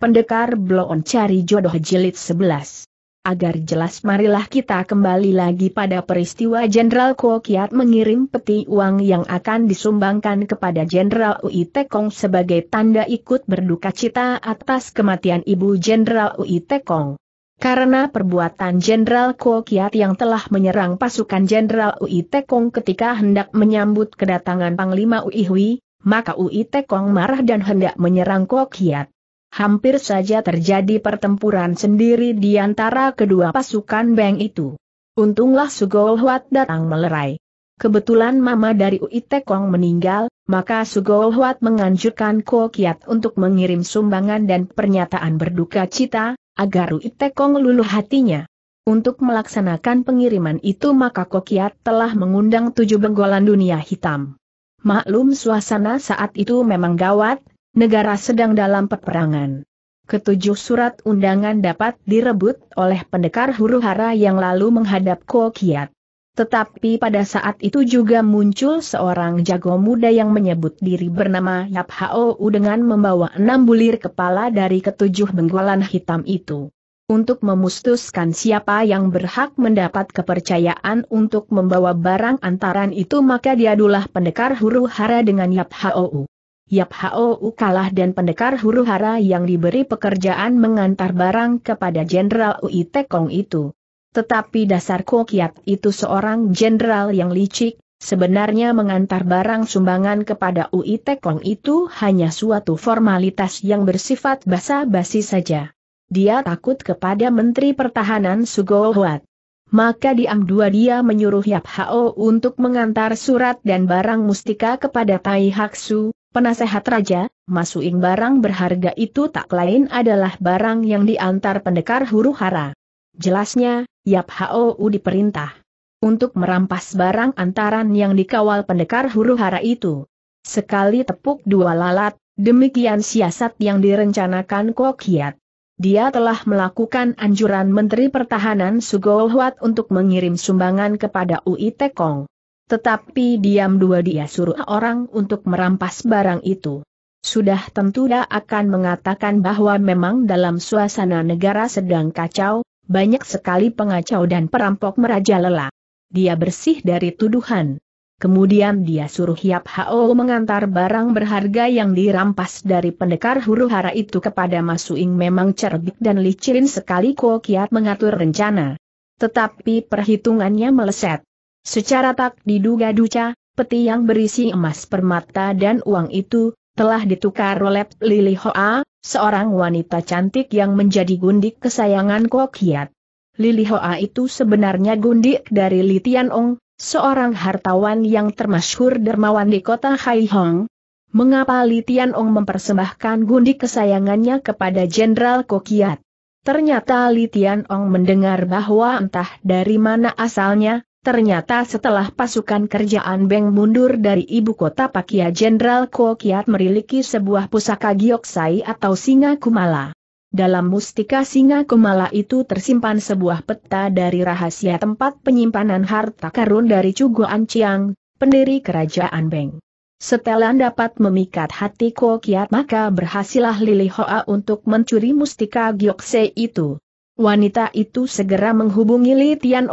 Pendekar Bloon Cari Jodoh Jilid 11 Agar jelas marilah kita kembali lagi pada peristiwa Jenderal Kuo Kiat mengirim peti uang yang akan disumbangkan kepada Jenderal Ui Tekong sebagai tanda ikut berduka cita atas kematian ibu Jenderal Ui Tekong. Karena perbuatan Jenderal Kuo Kiat yang telah menyerang pasukan Jenderal Ui Tekong ketika hendak menyambut kedatangan Panglima Ui Hui, maka Ui Tekong marah dan hendak menyerang Kuo Kiat hampir saja terjadi pertempuran sendiri di antara kedua pasukan Beng itu. Untunglah Sugol Huat datang melerai. Kebetulan mama dari Uitekong meninggal, maka Sugol Huat menganjurkan Ko Kiat untuk mengirim sumbangan dan pernyataan berduka cita, agar Uitekong luluh hatinya. Untuk melaksanakan pengiriman itu maka Ko Kiat telah mengundang tujuh benggolan dunia hitam. Maklum suasana saat itu memang gawat, Negara sedang dalam peperangan. Ketujuh surat undangan dapat direbut oleh pendekar huru hara yang lalu menghadap kiat. Tetapi pada saat itu juga muncul seorang jago muda yang menyebut diri bernama Yap Hou dengan membawa enam bulir kepala dari ketujuh benggolan hitam itu. Untuk memustuskan siapa yang berhak mendapat kepercayaan untuk membawa barang antaran itu maka diadulah pendekar huru hara dengan Yap Hou. Yap Hao kalah dan pendekar huru hara yang diberi pekerjaan mengantar barang kepada Jenderal Ui Tekong itu. Tetapi dasar Kokiat itu seorang jenderal yang licik, sebenarnya mengantar barang sumbangan kepada Ui Tekong itu hanya suatu formalitas yang bersifat basa-basi saja. Dia takut kepada Menteri Pertahanan Sugo Huat. Maka diam dua dia menyuruh Yap Hao untuk mengantar surat dan barang mustika kepada Tai Haksu, Penasehat Raja, masukin barang berharga itu tak lain adalah barang yang diantar pendekar huru hara. Jelasnya, Yap U diperintah untuk merampas barang antaran yang dikawal pendekar huru hara itu. Sekali tepuk dua lalat, demikian siasat yang direncanakan Kok Hiat. Dia telah melakukan anjuran Menteri Pertahanan Sugohwat untuk mengirim sumbangan kepada UI Tekong. Tetapi diam dua dia suruh orang untuk merampas barang itu. Sudah tentu dia akan mengatakan bahwa memang dalam suasana negara sedang kacau, banyak sekali pengacau dan perampok merajalela. Dia bersih dari tuduhan. Kemudian dia suruh Hiap Hao mengantar barang berharga yang dirampas dari pendekar huru hara itu kepada Masuing memang cerdik dan licin sekali Ko Kiat mengatur rencana. Tetapi perhitungannya meleset. Secara tak diduga duca, peti yang berisi emas permata dan uang itu, telah ditukar oleh Lili Hoa, seorang wanita cantik yang menjadi gundik kesayangan Kokiat. Lili Hoa itu sebenarnya gundik dari Li Ong, seorang hartawan yang termasyhur dermawan di kota Haihong. Mengapa Li Ong mempersembahkan gundik kesayangannya kepada Jenderal Kokiat? Ternyata Li Ong mendengar bahwa entah dari mana asalnya, Ternyata setelah pasukan kerjaan Beng mundur dari ibu kota Pakia Jenderal Kokiat memiliki sebuah pusaka Gioksai atau Singa Kumala. Dalam mustika Singa Kumala itu tersimpan sebuah peta dari rahasia tempat penyimpanan harta karun dari Cugo Anciang, pendiri kerajaan Beng. Setelan dapat memikat hati Kokiat maka berhasilah Lili Hoa untuk mencuri mustika Gioksai itu. Wanita itu segera menghubungi Li Tian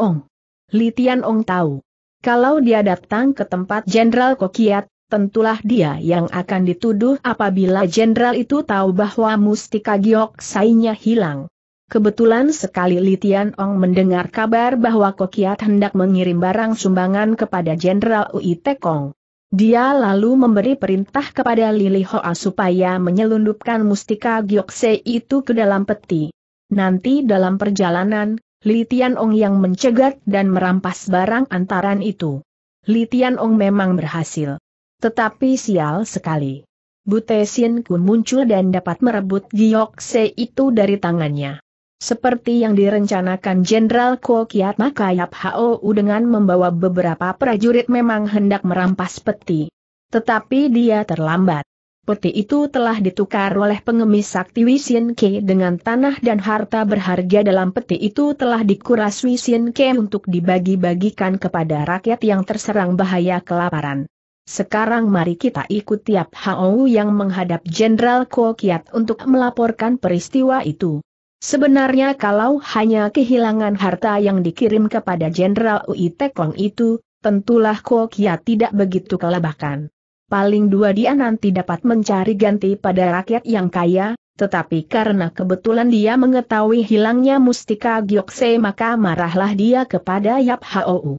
Li Tianong tahu. Kalau dia datang ke tempat Jenderal Kokiat, tentulah dia yang akan dituduh apabila Jenderal itu tahu bahwa Mustika Giok Sainya hilang. Kebetulan sekali Li Tianong mendengar kabar bahwa Kokiat hendak mengirim barang sumbangan kepada Jenderal Ui Tekong. Dia lalu memberi perintah kepada Lili Hoa supaya menyelundupkan mustika Giokse itu ke dalam peti. Nanti dalam perjalanan, Li Tianong yang mencegat dan merampas barang antaran itu. Li Tianong memang berhasil. Tetapi sial sekali. Butesin Kun muncul dan dapat merebut Giok Se itu dari tangannya. Seperti yang direncanakan Jenderal Ko Kiat maka Yap Hou dengan membawa beberapa prajurit memang hendak merampas peti. Tetapi dia terlambat. Peti itu telah ditukar oleh pengemis sakti Wisin Ke dengan tanah dan harta berharga dalam peti itu telah dikuras Wisin Ke untuk dibagi-bagikan kepada rakyat yang terserang bahaya kelaparan. Sekarang mari kita ikut tiap Hao yang menghadap Jenderal Kokiat untuk melaporkan peristiwa itu. Sebenarnya kalau hanya kehilangan harta yang dikirim kepada Jenderal Ui Tekong itu, tentulah Kokiat tidak begitu kelabakan paling dua dia nanti dapat mencari ganti pada rakyat yang kaya, tetapi karena kebetulan dia mengetahui hilangnya mustika Gyokse maka marahlah dia kepada Yap Hou.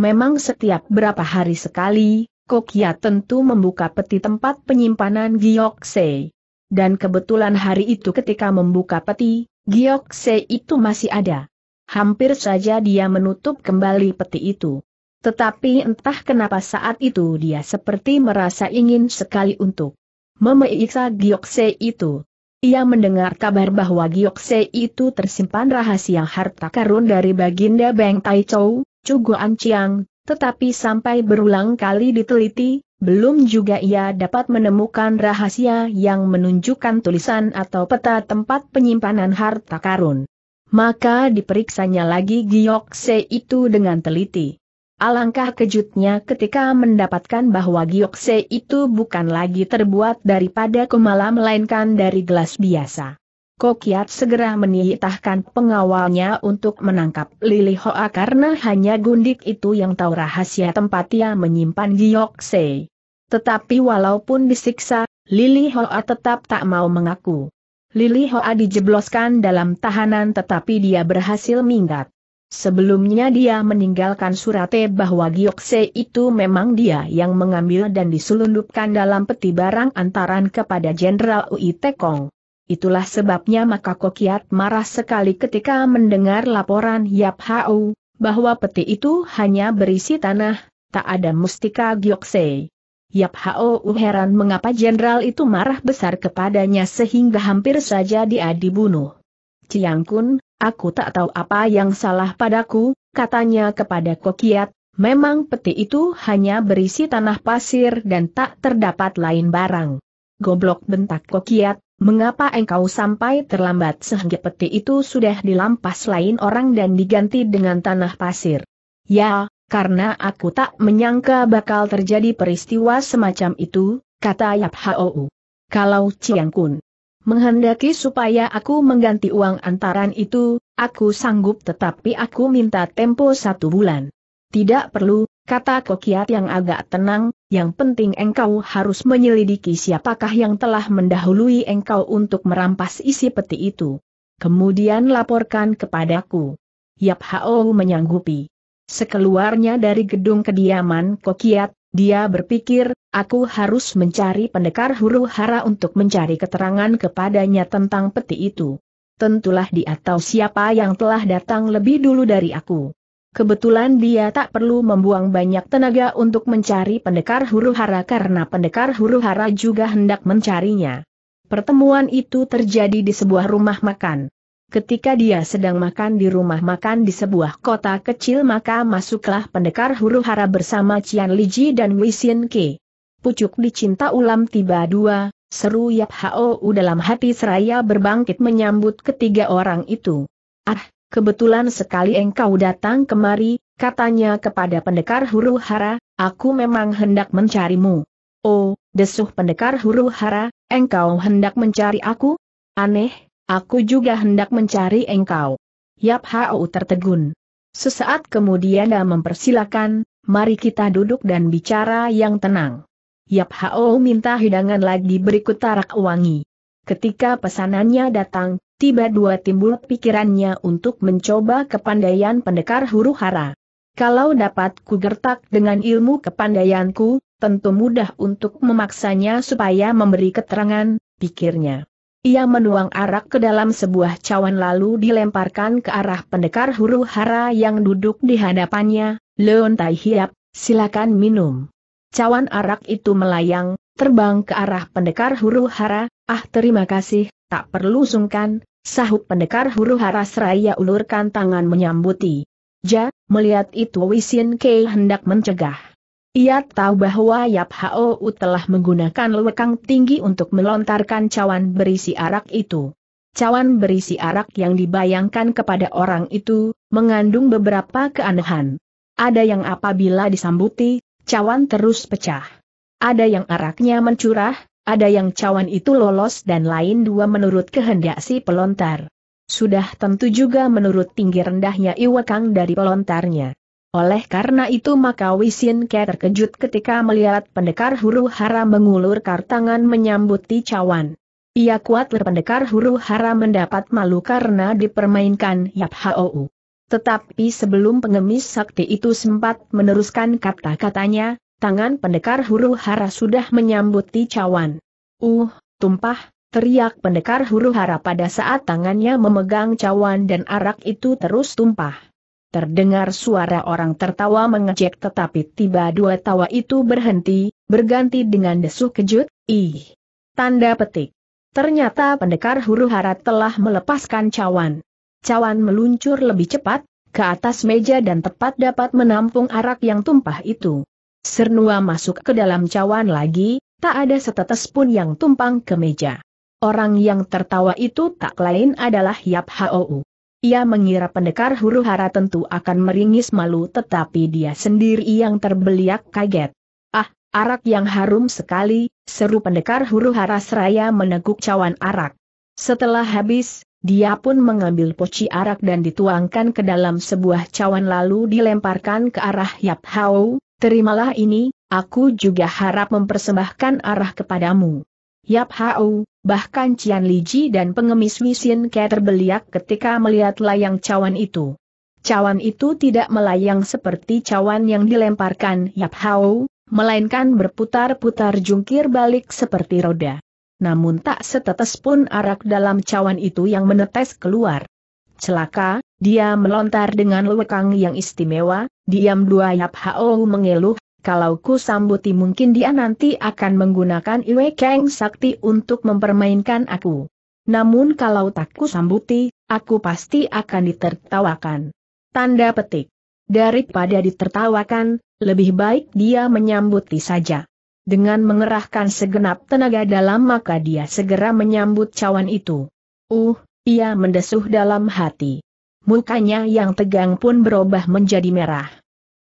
Memang setiap berapa hari sekali, Kokia tentu membuka peti tempat penyimpanan Gyokse. Dan kebetulan hari itu ketika membuka peti, Gyokse itu masih ada. Hampir saja dia menutup kembali peti itu. Tetapi entah kenapa saat itu dia seperti merasa ingin sekali untuk memeriksa Giokse itu. Ia mendengar kabar bahwa Giokse itu tersimpan rahasia harta karun dari Baginda Beng Tai Chou, An Chiang, tetapi sampai berulang kali diteliti, belum juga ia dapat menemukan rahasia yang menunjukkan tulisan atau peta tempat penyimpanan harta karun. Maka diperiksanya lagi Giokse itu dengan teliti. Alangkah kejutnya ketika mendapatkan bahwa giokse itu bukan lagi terbuat daripada kumala melainkan dari gelas biasa. Kokiat segera menitahkan pengawalnya untuk menangkap Lili Hoa karena hanya gundik itu yang tahu rahasia tempat ia menyimpan giokse. Tetapi walaupun disiksa, Lili Hoa tetap tak mau mengaku. Lili Hoa dijebloskan dalam tahanan tetapi dia berhasil minggat. Sebelumnya dia meninggalkan surate bahwa Giokse itu memang dia yang mengambil dan diselundupkan dalam peti barang antaran kepada Jenderal Ui Tekong. Itulah sebabnya maka Kokiat marah sekali ketika mendengar laporan Yap Hau, bahwa peti itu hanya berisi tanah, tak ada mustika Giokse. Yap Hau heran mengapa jenderal itu marah besar kepadanya sehingga hampir saja dia dibunuh. Ciangkun, Aku tak tahu apa yang salah padaku, katanya kepada Kokiat, memang peti itu hanya berisi tanah pasir dan tak terdapat lain barang. Goblok bentak Kokiat, mengapa engkau sampai terlambat sehingga peti itu sudah dilampas lain orang dan diganti dengan tanah pasir? Ya, karena aku tak menyangka bakal terjadi peristiwa semacam itu, kata Yap Hou. Kalau Ciang Kun Menghendaki supaya aku mengganti uang antaran itu, aku sanggup tetapi aku minta tempo satu bulan. Tidak perlu, kata Kokiat yang agak tenang, yang penting engkau harus menyelidiki siapakah yang telah mendahului engkau untuk merampas isi peti itu. Kemudian laporkan kepadaku. Yap Hao menyanggupi. Sekeluarnya dari gedung kediaman Kokiat, dia berpikir, Aku harus mencari pendekar huru hara untuk mencari keterangan kepadanya tentang peti itu. Tentulah dia tahu siapa yang telah datang lebih dulu dari aku. Kebetulan dia tak perlu membuang banyak tenaga untuk mencari pendekar huru hara karena pendekar huru hara juga hendak mencarinya. Pertemuan itu terjadi di sebuah rumah makan. Ketika dia sedang makan di rumah makan di sebuah kota kecil maka masuklah pendekar huru hara bersama Cian Liji dan Wisin Ke pucuk dicinta ulam tiba dua, seru Yap Hou dalam hati seraya berbangkit menyambut ketiga orang itu. Ah, kebetulan sekali engkau datang kemari, katanya kepada pendekar huru hara, aku memang hendak mencarimu. Oh, desuh pendekar huru hara, engkau hendak mencari aku? Aneh, aku juga hendak mencari engkau. Yap Hao tertegun. Sesaat kemudian dia mempersilakan, mari kita duduk dan bicara yang tenang. Yap Hao minta hidangan lagi berikut tarak wangi. Ketika pesanannya datang, tiba dua timbul pikirannya untuk mencoba kepandaian pendekar huru hara. Kalau dapat kugertak dengan ilmu kepandaianku, tentu mudah untuk memaksanya supaya memberi keterangan, pikirnya. Ia menuang arak ke dalam sebuah cawan lalu dilemparkan ke arah pendekar huru hara yang duduk di hadapannya, Leon Tai Hiap, silakan minum. Cawan arak itu melayang, terbang ke arah pendekar huru hara, ah terima kasih, tak perlu sungkan, sahut pendekar huru hara seraya ulurkan tangan menyambuti. Ja, melihat itu Wisin Kei hendak mencegah. Ia tahu bahwa Yap Hao telah menggunakan lekang tinggi untuk melontarkan cawan berisi arak itu. Cawan berisi arak yang dibayangkan kepada orang itu, mengandung beberapa keanehan. Ada yang apabila disambuti, cawan terus pecah. Ada yang araknya mencurah, ada yang cawan itu lolos dan lain dua menurut kehendak si pelontar. Sudah tentu juga menurut tinggi rendahnya iwakang dari pelontarnya. Oleh karena itu maka Wisin Ke terkejut ketika melihat pendekar huru hara mengulurkan tangan menyambuti cawan. Ia kuat pendekar huru hara mendapat malu karena dipermainkan Yap Hou. Tetapi sebelum pengemis sakti itu sempat meneruskan kata-katanya, tangan pendekar huru hara sudah menyambut cawan. Uh, tumpah, teriak pendekar huru hara pada saat tangannya memegang cawan dan arak itu terus tumpah. Terdengar suara orang tertawa mengejek tetapi tiba dua tawa itu berhenti, berganti dengan desuh kejut, ih. Tanda petik. Ternyata pendekar huru hara telah melepaskan cawan. Cawan meluncur lebih cepat, ke atas meja dan tepat dapat menampung arak yang tumpah itu. Sernua masuk ke dalam cawan lagi, tak ada setetes pun yang tumpang ke meja. Orang yang tertawa itu tak lain adalah Yap Hou. Ia mengira pendekar huru hara tentu akan meringis malu tetapi dia sendiri yang terbeliak kaget. Ah, arak yang harum sekali, seru pendekar huru hara seraya meneguk cawan arak. Setelah habis, dia pun mengambil poci arak dan dituangkan ke dalam sebuah cawan lalu dilemparkan ke arah Yap Hao, terimalah ini, aku juga harap mempersembahkan arah kepadamu. Yap Hao, bahkan Cian Li Ji dan pengemis Wisin Ke terbeliak ketika melihat layang cawan itu. Cawan itu tidak melayang seperti cawan yang dilemparkan Yap Hao, melainkan berputar-putar jungkir balik seperti roda namun tak setetes pun arak dalam cawan itu yang menetes keluar. Celaka, dia melontar dengan lekang yang istimewa, diam dua Yap Hao mengeluh, kalau ku sambuti mungkin dia nanti akan menggunakan Iwe keng Sakti untuk mempermainkan aku. Namun kalau tak ku sambuti, aku pasti akan ditertawakan. Tanda petik. Daripada ditertawakan, lebih baik dia menyambuti saja. Dengan mengerahkan segenap tenaga dalam maka dia segera menyambut cawan itu. Uh, ia mendesuh dalam hati. Mukanya yang tegang pun berubah menjadi merah.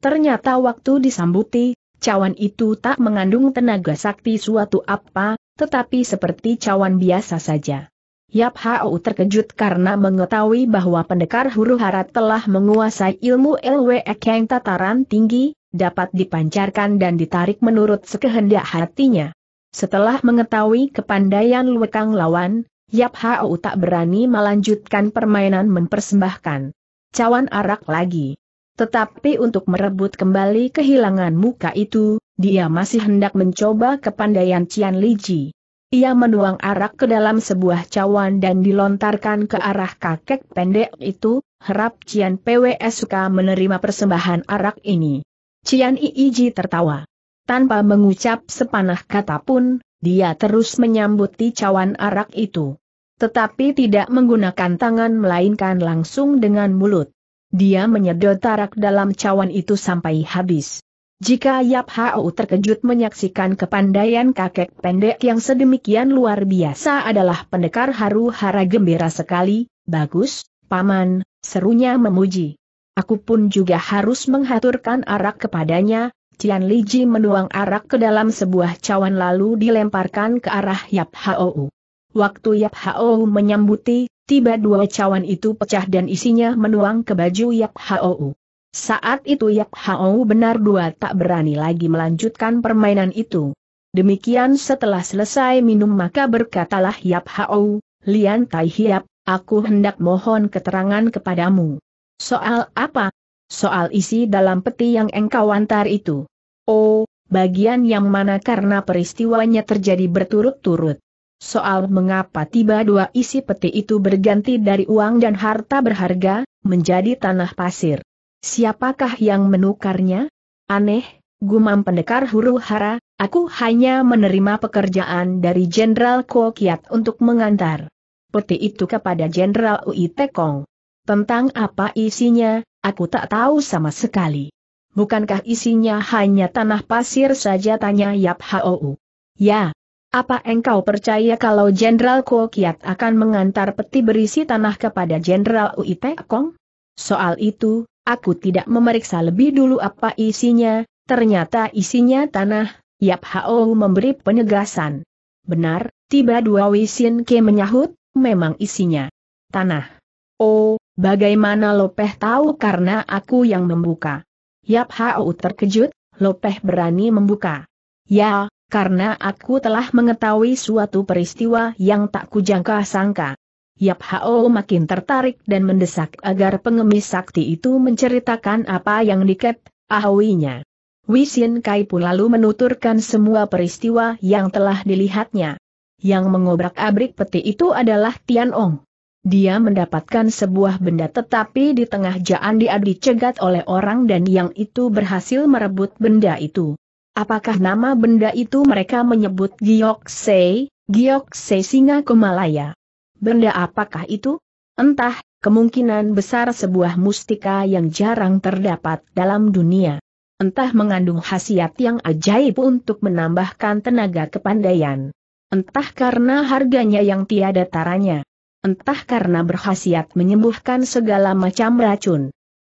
Ternyata waktu disambuti, cawan itu tak mengandung tenaga sakti suatu apa, tetapi seperti cawan biasa saja. Yap Hau terkejut karena mengetahui bahwa pendekar huru hara telah menguasai ilmu LWE yang tataran tinggi, dapat dipancarkan dan ditarik menurut sekehendak hatinya. Setelah mengetahui kepandaian Luekang lawan, Yap Hao tak berani melanjutkan permainan mempersembahkan cawan arak lagi. Tetapi untuk merebut kembali kehilangan muka itu, dia masih hendak mencoba kepandaian Cian Liji. Ia menuang arak ke dalam sebuah cawan dan dilontarkan ke arah kakek pendek itu, harap Cian PWS suka menerima persembahan arak ini. Cian Iiji tertawa. Tanpa mengucap sepanah kata pun, dia terus menyambuti cawan arak itu. Tetapi tidak menggunakan tangan melainkan langsung dengan mulut. Dia menyedot arak dalam cawan itu sampai habis. Jika Yap Hao terkejut menyaksikan kepandaian kakek pendek yang sedemikian luar biasa adalah pendekar haru hara gembira sekali, bagus, paman, serunya memuji. Aku pun juga harus menghaturkan arak kepadanya, Cian Ji menuang arak ke dalam sebuah cawan lalu dilemparkan ke arah Yap Hou. Waktu Yap Hou menyambuti, tiba dua cawan itu pecah dan isinya menuang ke baju Yap Hou. Saat itu Yap Hao benar dua tak berani lagi melanjutkan permainan itu. Demikian setelah selesai minum maka berkatalah Yap Hao, Lian Tai Hiap, aku hendak mohon keterangan kepadamu. Soal apa? Soal isi dalam peti yang engkau antar itu. Oh, bagian yang mana karena peristiwanya terjadi berturut-turut. Soal mengapa tiba dua isi peti itu berganti dari uang dan harta berharga, menjadi tanah pasir. Siapakah yang menukarnya? Aneh, gumam pendekar huru hara, aku hanya menerima pekerjaan dari Jenderal Kokiat untuk mengantar peti itu kepada Jenderal Uitekong. Tentang apa isinya, aku tak tahu sama sekali. Bukankah isinya hanya tanah pasir saja tanya Yap Hou? Ya. Apa engkau percaya kalau Jenderal Kiat akan mengantar peti berisi tanah kepada Jenderal Ui Kong? Soal itu, aku tidak memeriksa lebih dulu apa isinya, ternyata isinya tanah, Yap Hou memberi penegasan. Benar, tiba dua Wisin Ke menyahut, memang isinya tanah. Oh, Bagaimana Lopeh tahu karena aku yang membuka? Yap Hau terkejut, Lopeh berani membuka. Ya, karena aku telah mengetahui suatu peristiwa yang tak kujangka sangka. Yap Hao makin tertarik dan mendesak agar pengemis sakti itu menceritakan apa yang diket, ahwinya. Wisin Kai pun lalu menuturkan semua peristiwa yang telah dilihatnya. Yang mengobrak-abrik peti itu adalah Tian Ong dia mendapatkan sebuah benda tetapi di tengah jalan dia dicegat oleh orang dan yang itu berhasil merebut benda itu. Apakah nama benda itu mereka menyebut Giokse, Giokse Singa Kumalaya? Benda apakah itu? Entah, kemungkinan besar sebuah mustika yang jarang terdapat dalam dunia. Entah mengandung khasiat yang ajaib untuk menambahkan tenaga kepandaian. Entah karena harganya yang tiada taranya entah karena berkhasiat menyembuhkan segala macam racun.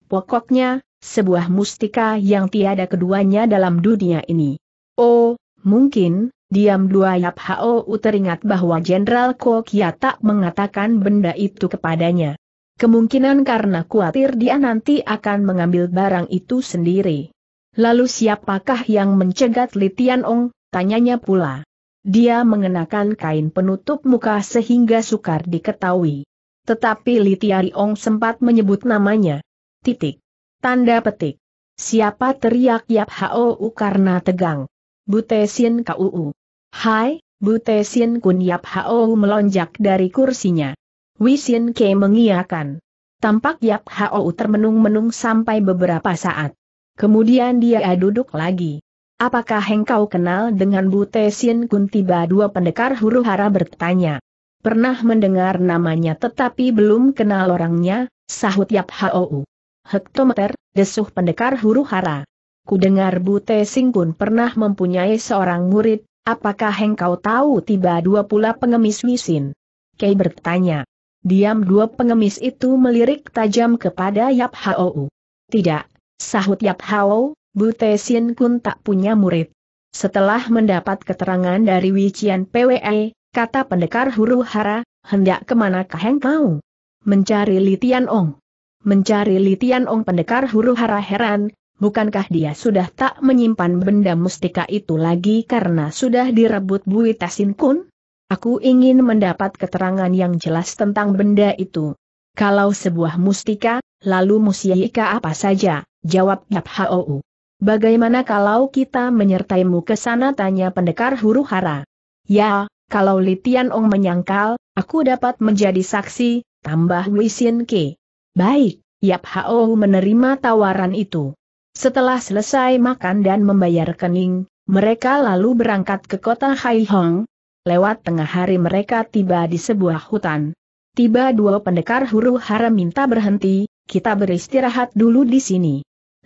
Pokoknya, sebuah mustika yang tiada keduanya dalam dunia ini. Oh, mungkin, diam dua Yap Hao teringat bahwa Jenderal Kokia tak mengatakan benda itu kepadanya. Kemungkinan karena khawatir dia nanti akan mengambil barang itu sendiri. Lalu siapakah yang mencegat Litian Ong, tanyanya pula. Dia mengenakan kain penutup muka sehingga sukar diketahui. Tetapi Li Ong sempat menyebut namanya. Titik. Tanda petik. Siapa teriak Yap Hou karena tegang. Butesin Kuu. Hai, Butesin Kun Yap Hou melonjak dari kursinya. Wisin Ke mengiakan. Tampak Yap Hou termenung-menung sampai beberapa saat. Kemudian dia duduk lagi. Apakah engkau kenal dengan Bu Sin Kun tiba dua pendekar huru hara bertanya. Pernah mendengar namanya tetapi belum kenal orangnya, sahut Yap Hou. Hektometer, desuh pendekar huru hara. Kudengar Bu Sin Kun pernah mempunyai seorang murid, apakah engkau tahu tiba dua pula pengemis Wisin? Kei bertanya. Diam dua pengemis itu melirik tajam kepada Yap Hou. Tidak, sahut Yap Hou, Bute Sin Kun tak punya murid. Setelah mendapat keterangan dari Wician PWE, kata pendekar huru hara, hendak kemana kaheng kau? Mencari Litian Ong. Mencari Litian Ong pendekar huru hara heran, bukankah dia sudah tak menyimpan benda mustika itu lagi karena sudah direbut Bute Sin Kun? Aku ingin mendapat keterangan yang jelas tentang benda itu. Kalau sebuah mustika, lalu musyika apa saja, jawab Yap Hou. Bagaimana kalau kita menyertaimu ke sana tanya pendekar huru hara? Ya, kalau Litian ong menyangkal, aku dapat menjadi saksi, tambah Wisin Ke. Baik, Yap Hao menerima tawaran itu. Setelah selesai makan dan membayar kening, mereka lalu berangkat ke kota Haihong. Lewat tengah hari mereka tiba di sebuah hutan. Tiba dua pendekar huru hara minta berhenti, kita beristirahat dulu di sini.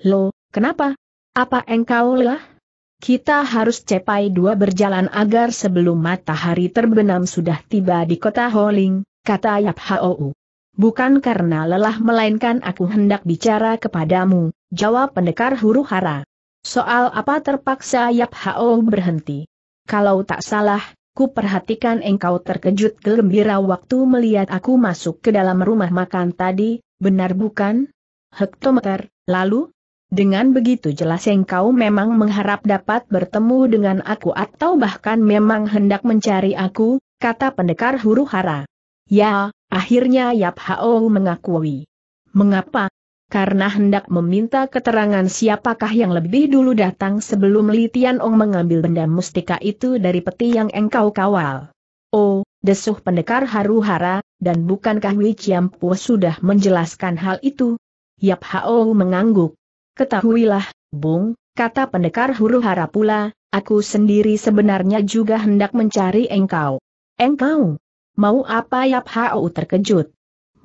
Lo, kenapa? Apa engkau lelah? Kita harus cepai dua berjalan agar sebelum matahari terbenam sudah tiba di kota Holing, kata Yap Hou. Bukan karena lelah melainkan aku hendak bicara kepadamu, jawab pendekar huru hara. Soal apa terpaksa Yap Hou berhenti. Kalau tak salah, ku perhatikan engkau terkejut gembira waktu melihat aku masuk ke dalam rumah makan tadi, benar bukan? Hektometer, lalu? Dengan begitu jelas engkau memang mengharap dapat bertemu dengan aku atau bahkan memang hendak mencari aku, kata pendekar huru hara. Ya, akhirnya Yap Hao mengakui. Mengapa? Karena hendak meminta keterangan siapakah yang lebih dulu datang sebelum Li Tian Ong mengambil benda mustika itu dari peti yang engkau kawal. Oh, desuh pendekar haru-hara, dan bukankah Wei Chiampu sudah menjelaskan hal itu? Yap Hao mengangguk. Ketahuilah, Bung, kata pendekar huru hara pula, aku sendiri sebenarnya juga hendak mencari engkau. Engkau? Mau apa Yap Hau terkejut?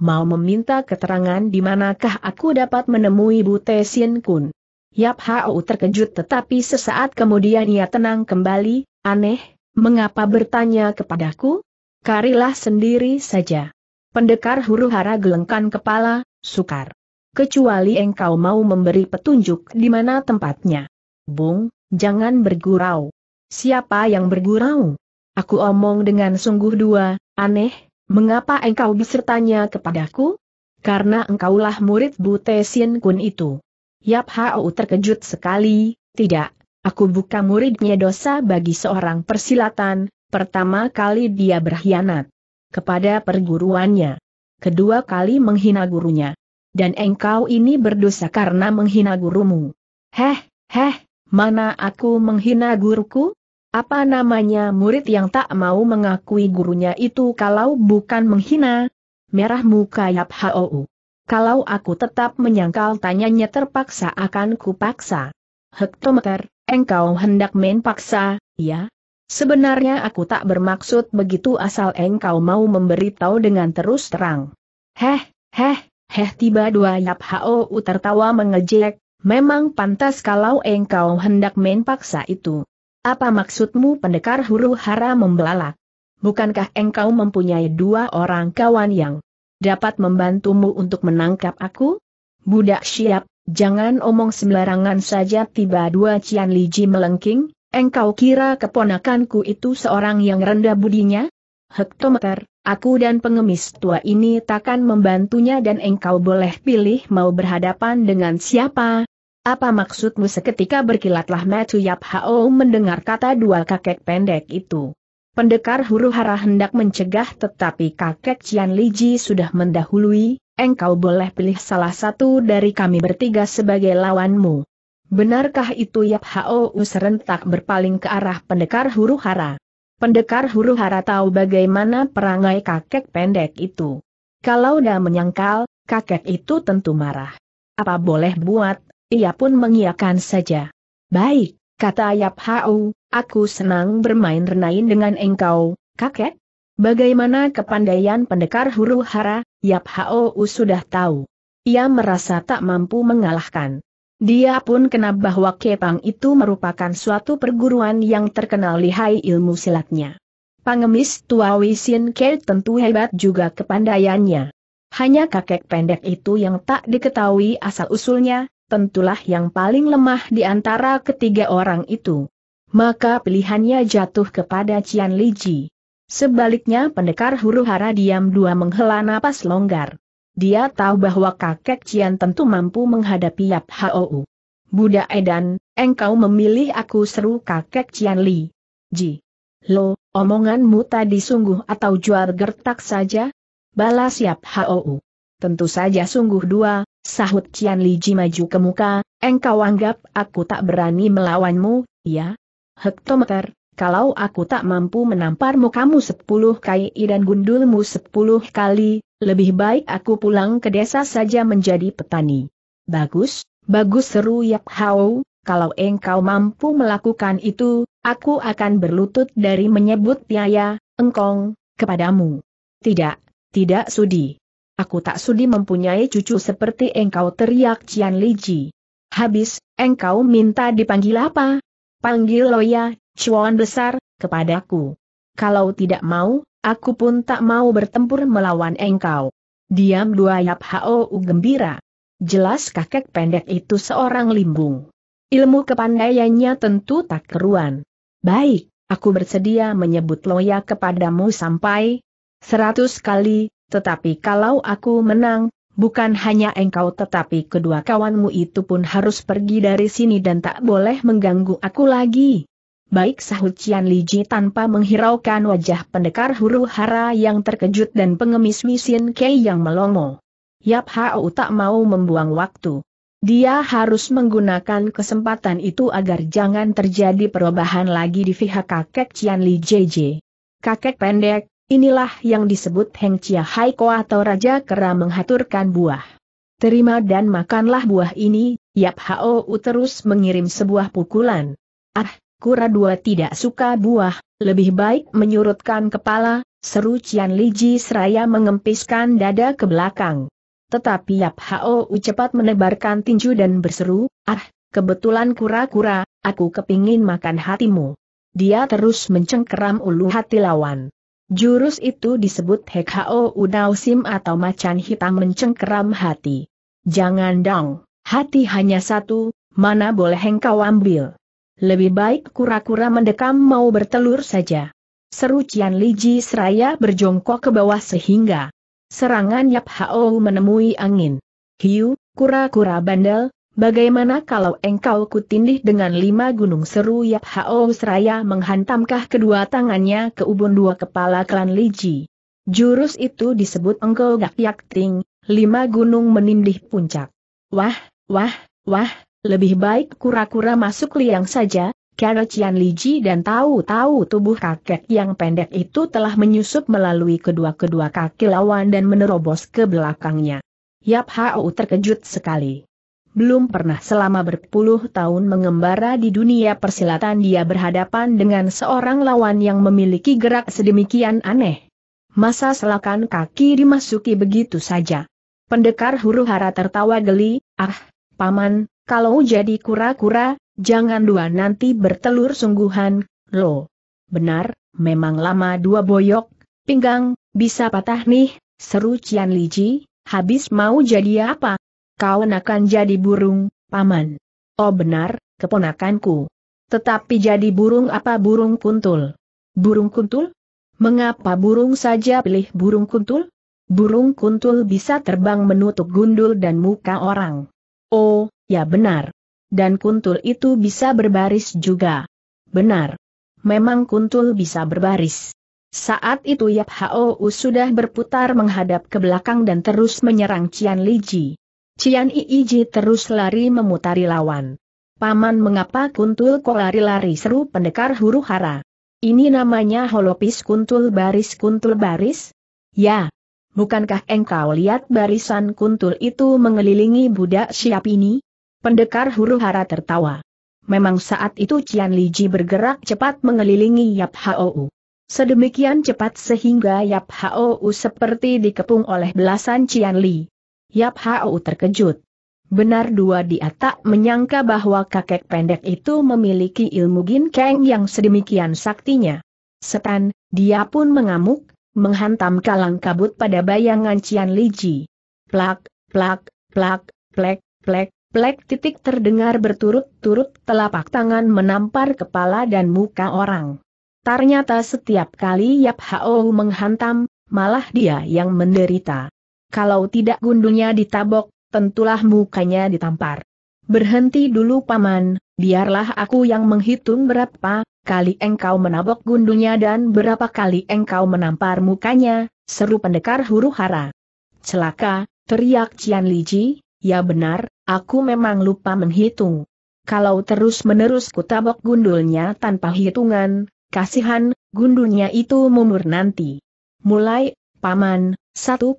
Mau meminta keterangan di manakah aku dapat menemui Bute Sien Kun? Yap Hau terkejut tetapi sesaat kemudian ia tenang kembali, aneh, mengapa bertanya kepadaku? Karilah sendiri saja. Pendekar huru hara gelengkan kepala, sukar kecuali engkau mau memberi petunjuk di mana tempatnya. Bung, jangan bergurau. Siapa yang bergurau? Aku omong dengan sungguh dua, aneh, mengapa engkau bertanya kepadaku? Karena engkaulah murid Bute Kun itu. Yap Hao terkejut sekali, tidak, aku buka muridnya dosa bagi seorang persilatan, pertama kali dia berkhianat kepada perguruannya. Kedua kali menghina gurunya dan engkau ini berdosa karena menghina gurumu. Heh, heh, mana aku menghina guruku? Apa namanya murid yang tak mau mengakui gurunya itu kalau bukan menghina? Merah muka Yap Hou. Kalau aku tetap menyangkal tanyanya terpaksa akan kupaksa. Hektometer, engkau hendak main paksa, ya? Sebenarnya aku tak bermaksud begitu asal engkau mau memberitahu dengan terus terang. Heh, heh, Heh tiba dua Yap Hao tertawa mengejek, memang pantas kalau engkau hendak main paksa itu. Apa maksudmu pendekar huru hara membelalak? Bukankah engkau mempunyai dua orang kawan yang dapat membantumu untuk menangkap aku? Budak siap, jangan omong sembarangan saja tiba dua Cian Liji melengking, engkau kira keponakanku itu seorang yang rendah budinya? Hektometer, aku dan pengemis tua ini takkan membantunya dan engkau boleh pilih mau berhadapan dengan siapa. Apa maksudmu seketika berkilatlah Matu Yap Hao mendengar kata dua kakek pendek itu. Pendekar huru hara hendak mencegah tetapi kakek Cian Li Ji sudah mendahului, engkau boleh pilih salah satu dari kami bertiga sebagai lawanmu. Benarkah itu Yap Hao serentak berpaling ke arah pendekar huru hara? Pendekar huru hara tahu bagaimana perangai kakek pendek itu. Kalau dia menyangkal, kakek itu tentu marah. Apa boleh buat, ia pun mengiakan saja. Baik, kata Yap Hau, aku senang bermain renain dengan engkau, kakek. Bagaimana kepandaian pendekar huru hara, Yap Hau sudah tahu. Ia merasa tak mampu mengalahkan. Dia pun kena bahwa Kepang itu merupakan suatu perguruan yang terkenal lihai ilmu silatnya. Pangemis tua Wisin Ker tentu hebat juga kepandaiannya. Hanya kakek pendek itu yang tak diketahui asal-usulnya, tentulah yang paling lemah di antara ketiga orang itu. Maka pilihannya jatuh kepada Cian Liji. Sebaliknya pendekar huru hara diam dua menghela napas longgar. Dia tahu bahwa kakek Cian tentu mampu menghadapi Yap Hou. Budak Edan, engkau memilih aku seru kakek Cian Li. Ji. Lo, omonganmu tadi sungguh atau jual gertak saja? Balas Yap Hou. Tentu saja sungguh dua, sahut Cian Li Ji maju ke muka, engkau anggap aku tak berani melawanmu, ya? Hektometer, kalau aku tak mampu menamparmu kamu sepuluh kai dan gundulmu sepuluh kali, lebih baik aku pulang ke desa saja menjadi petani. Bagus, bagus seru Yap Hao, kalau engkau mampu melakukan itu, aku akan berlutut dari menyebut biaya, engkong, kepadamu. Tidak, tidak sudi. Aku tak sudi mempunyai cucu seperti engkau teriak Cian Liji. Habis, engkau minta dipanggil apa? Panggil Loya, Chuan besar, kepadaku. Kalau tidak mau, Aku pun tak mau bertempur melawan engkau. Diam dua Yap Hou gembira. Jelas kakek pendek itu seorang limbung. Ilmu kepandaiannya tentu tak keruan. Baik, aku bersedia menyebut loya kepadamu sampai seratus kali, tetapi kalau aku menang, bukan hanya engkau tetapi kedua kawanmu itu pun harus pergi dari sini dan tak boleh mengganggu aku lagi. Baik sahut Cian Liji tanpa menghiraukan wajah pendekar huru hara yang terkejut dan pengemis Wisin Kei yang melongo. Yap Hao tak mau membuang waktu. Dia harus menggunakan kesempatan itu agar jangan terjadi perubahan lagi di pihak kakek Cian Li JJ. Kakek pendek, inilah yang disebut Heng Chia Ko atau Raja Kera menghaturkan buah. Terima dan makanlah buah ini, Yap Hao terus mengirim sebuah pukulan. Ah, kura dua tidak suka buah, lebih baik menyurutkan kepala, seru Cian Liji seraya mengempiskan dada ke belakang. Tetapi Yap Hao cepat menebarkan tinju dan berseru, ah, kebetulan kura-kura, aku kepingin makan hatimu. Dia terus mencengkeram ulu hati lawan. Jurus itu disebut Hek Hao Udausim atau macan hitam mencengkeram hati. Jangan dong, hati hanya satu, mana boleh engkau ambil. Lebih baik kura-kura mendekam mau bertelur saja. Seru Cian Li Ji seraya berjongkok ke bawah sehingga serangan Yap Hao menemui angin. Hiu, kura-kura bandel, bagaimana kalau engkau kutindih dengan lima gunung seru Yap Hao seraya menghantamkah kedua tangannya ke ubun dua kepala klan Li Ji. Jurus itu disebut engkau gak yak ting, lima gunung menindih puncak. Wah, wah, wah, lebih baik kura-kura masuk liang saja, karena Cian Liji dan tahu-tahu tubuh kakek yang pendek itu telah menyusup melalui kedua-kedua kaki lawan dan menerobos ke belakangnya. Yap Hao terkejut sekali. Belum pernah selama berpuluh tahun mengembara di dunia persilatan dia berhadapan dengan seorang lawan yang memiliki gerak sedemikian aneh. Masa selakan kaki dimasuki begitu saja. Pendekar huru hara tertawa geli, ah, paman, kalau jadi kura-kura, jangan dua nanti bertelur sungguhan, lo. Benar, memang lama dua boyok, pinggang, bisa patah nih, seru Cian Liji, habis mau jadi apa? Kau akan jadi burung, paman. Oh benar, keponakanku. Tetapi jadi burung apa burung kuntul? Burung kuntul? Mengapa burung saja pilih burung kuntul? Burung kuntul bisa terbang menutup gundul dan muka orang. Oh, Ya benar. Dan kuntul itu bisa berbaris juga. Benar. Memang kuntul bisa berbaris. Saat itu Yap Hao sudah berputar menghadap ke belakang dan terus menyerang Cian Li Ji. Cian Ji terus lari memutari lawan. Paman mengapa kuntul kok lari-lari seru pendekar huru hara. Ini namanya holopis kuntul baris kuntul baris? Ya. Bukankah engkau lihat barisan kuntul itu mengelilingi budak siap ini? Pendekar huru hara tertawa. Memang saat itu Cian Liji bergerak cepat mengelilingi Yap U. Sedemikian cepat sehingga Yap U seperti dikepung oleh belasan Cian Li. Yap U terkejut. Benar dua dia tak menyangka bahwa kakek pendek itu memiliki ilmu ginkeng yang sedemikian saktinya. Setan, dia pun mengamuk, menghantam kalang kabut pada bayangan Cian Liji. Plak, plak, plak, plek, plek, Plek titik terdengar berturut-turut telapak tangan menampar kepala dan muka orang. Ternyata setiap kali Yap Hao menghantam, malah dia yang menderita. Kalau tidak gundunya ditabok, tentulah mukanya ditampar. Berhenti dulu paman, biarlah aku yang menghitung berapa kali engkau menabok gundunya dan berapa kali engkau menampar mukanya, seru pendekar huru hara. Celaka, teriak Cian Liji, Ya benar, aku memang lupa menghitung. Kalau terus-menerus kutabok gundulnya tanpa hitungan, kasihan, gundulnya itu mumur nanti. Mulai, Paman, 1,2.3,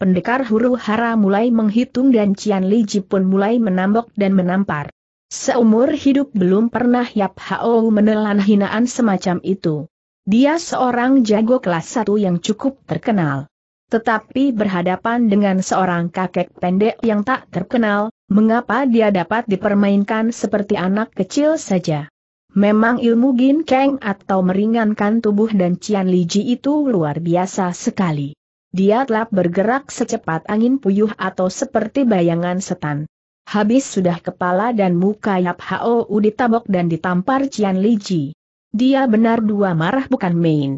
pendekar huru hara mulai menghitung dan Cian Li Ji pun mulai menambok dan menampar. Seumur hidup belum pernah Yap Hao menelan hinaan semacam itu. Dia seorang jago kelas satu yang cukup terkenal. Tetapi berhadapan dengan seorang kakek pendek yang tak terkenal, mengapa dia dapat dipermainkan seperti anak kecil saja? Memang ilmu gin keng atau meringankan tubuh dan Cian Li Ji itu luar biasa sekali. Dia telah bergerak secepat angin puyuh atau seperti bayangan setan. Habis sudah kepala dan muka Yap Hao ditabok dan ditampar Cian Li Ji. Dia benar dua marah bukan main.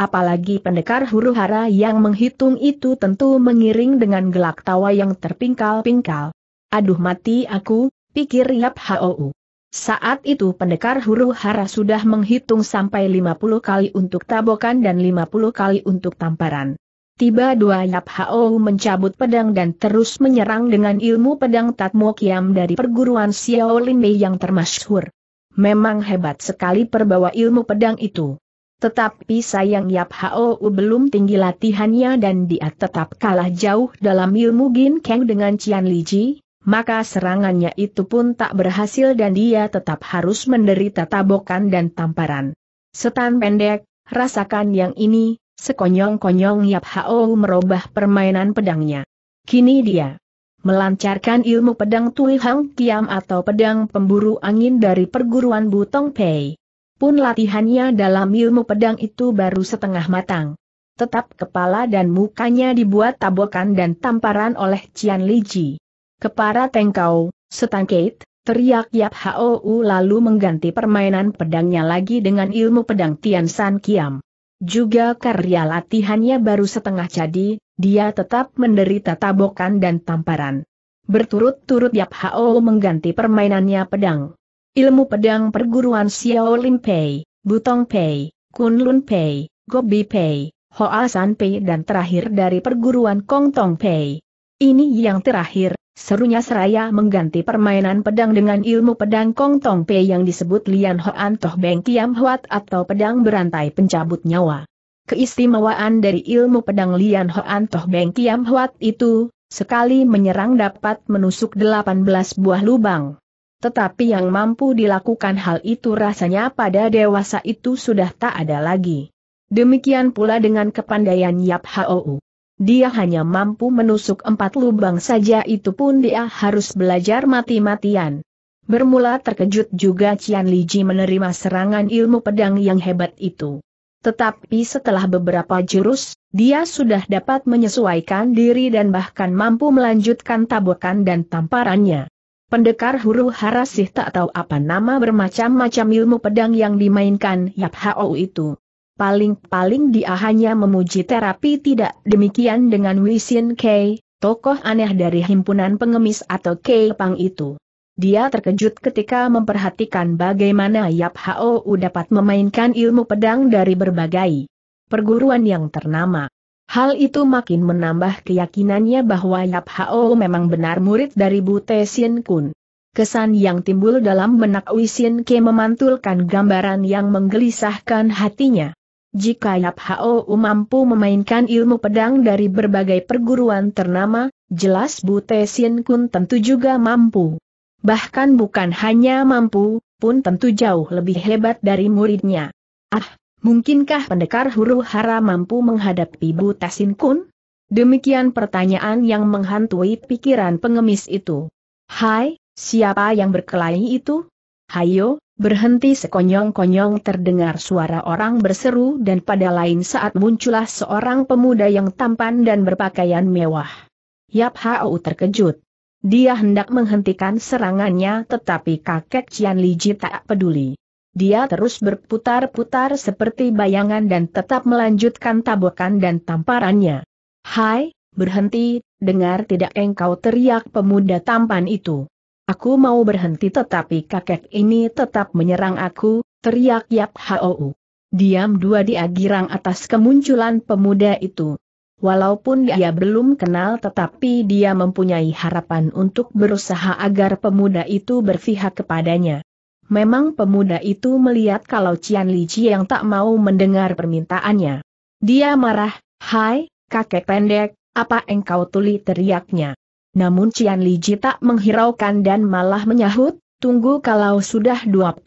Apalagi pendekar huru hara yang menghitung itu tentu mengiring dengan gelak tawa yang terpingkal-pingkal. Aduh mati aku, pikir Yap Hou. Saat itu pendekar huru hara sudah menghitung sampai 50 kali untuk tabokan dan 50 kali untuk tamparan. Tiba dua Yap Hao mencabut pedang dan terus menyerang dengan ilmu pedang Tatmo Kiam dari perguruan Xiao Lin Mei yang termasyhur. Memang hebat sekali perbawa ilmu pedang itu. Tetapi sayang Yap Hao belum tinggi latihannya dan dia tetap kalah jauh dalam ilmu Gin Kang dengan Cian Li Ji, maka serangannya itu pun tak berhasil dan dia tetap harus menderita tabokan dan tamparan. Setan pendek, rasakan yang ini, sekonyong-konyong Yap Hao merubah permainan pedangnya. Kini dia melancarkan ilmu pedang Tui Hang Kiam atau pedang pemburu angin dari perguruan Butong Pei pun latihannya dalam ilmu pedang itu baru setengah matang. Tetap kepala dan mukanya dibuat tabokan dan tamparan oleh Cian Liji. Kepara tengkau, setangkit, teriak Yap Hou lalu mengganti permainan pedangnya lagi dengan ilmu pedang Tian San Kiam. Juga karya latihannya baru setengah jadi, dia tetap menderita tabokan dan tamparan. Berturut-turut Yap Hao mengganti permainannya pedang. Ilmu pedang perguruan Xiao Lim Pei, Butong Pei, Kun Lun Pei, Gobi Pei, Hoa San Pei dan terakhir dari perguruan Kong Tong Pei. Ini yang terakhir, serunya seraya mengganti permainan pedang dengan ilmu pedang Kong Tong Pei yang disebut Lian Hoan Toh Beng Kiam Huat atau pedang berantai pencabut nyawa. Keistimewaan dari ilmu pedang Lian Hoan Toh Beng Kiam Huat itu, sekali menyerang dapat menusuk 18 buah lubang tetapi yang mampu dilakukan hal itu rasanya pada dewasa itu sudah tak ada lagi. Demikian pula dengan kepandaian Yap Hou. Dia hanya mampu menusuk empat lubang saja itu pun dia harus belajar mati-matian. Bermula terkejut juga Cian Li Ji menerima serangan ilmu pedang yang hebat itu. Tetapi setelah beberapa jurus, dia sudah dapat menyesuaikan diri dan bahkan mampu melanjutkan tabokan dan tamparannya. Pendekar huru hara sih tak tahu apa nama bermacam-macam ilmu pedang yang dimainkan Yap Hao itu. Paling-paling dia hanya memuji terapi tidak demikian dengan Wisin Kei, tokoh aneh dari himpunan pengemis atau Kei Pang itu. Dia terkejut ketika memperhatikan bagaimana Yap Hao dapat memainkan ilmu pedang dari berbagai perguruan yang ternama. Hal itu makin menambah keyakinannya bahwa Yap Hao memang benar murid dari Bute Sien Kun. Kesan yang timbul dalam benak Wisin Ke memantulkan gambaran yang menggelisahkan hatinya. Jika Yap Hao mampu memainkan ilmu pedang dari berbagai perguruan ternama, jelas Bute Sien Kun tentu juga mampu. Bahkan bukan hanya mampu, pun tentu jauh lebih hebat dari muridnya. Ah, Mungkinkah pendekar huru hara mampu menghadapi Tasin Kun? Demikian pertanyaan yang menghantui pikiran pengemis itu. Hai, siapa yang berkelahi itu? Hayo, berhenti sekonyong-konyong terdengar suara orang berseru dan pada lain saat muncullah seorang pemuda yang tampan dan berpakaian mewah. Yap Hao terkejut. Dia hendak menghentikan serangannya tetapi kakek Cian Liji tak peduli. Dia terus berputar-putar seperti bayangan dan tetap melanjutkan tabokan dan tamparannya. Hai, berhenti, dengar tidak engkau teriak pemuda tampan itu. Aku mau berhenti tetapi kakek ini tetap menyerang aku, teriak Yap Hou. Diam dua dia girang atas kemunculan pemuda itu. Walaupun dia belum kenal tetapi dia mempunyai harapan untuk berusaha agar pemuda itu berpihak kepadanya. Memang pemuda itu melihat kalau Cian Li yang tak mau mendengar permintaannya. Dia marah, Hai, kakek pendek, apa engkau tuli teriaknya. Namun Cian Li tak menghiraukan dan malah menyahut, tunggu kalau sudah 25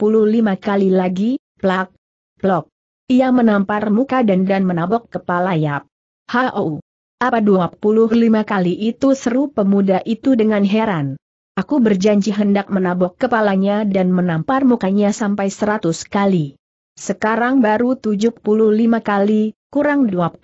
kali lagi, plak, plok. Ia menampar muka dan dan menabok kepala Yap. Hau. Oh, apa 25 kali itu seru pemuda itu dengan heran. Aku berjanji hendak menabok kepalanya dan menampar mukanya sampai seratus kali. Sekarang baru 75 kali, kurang 25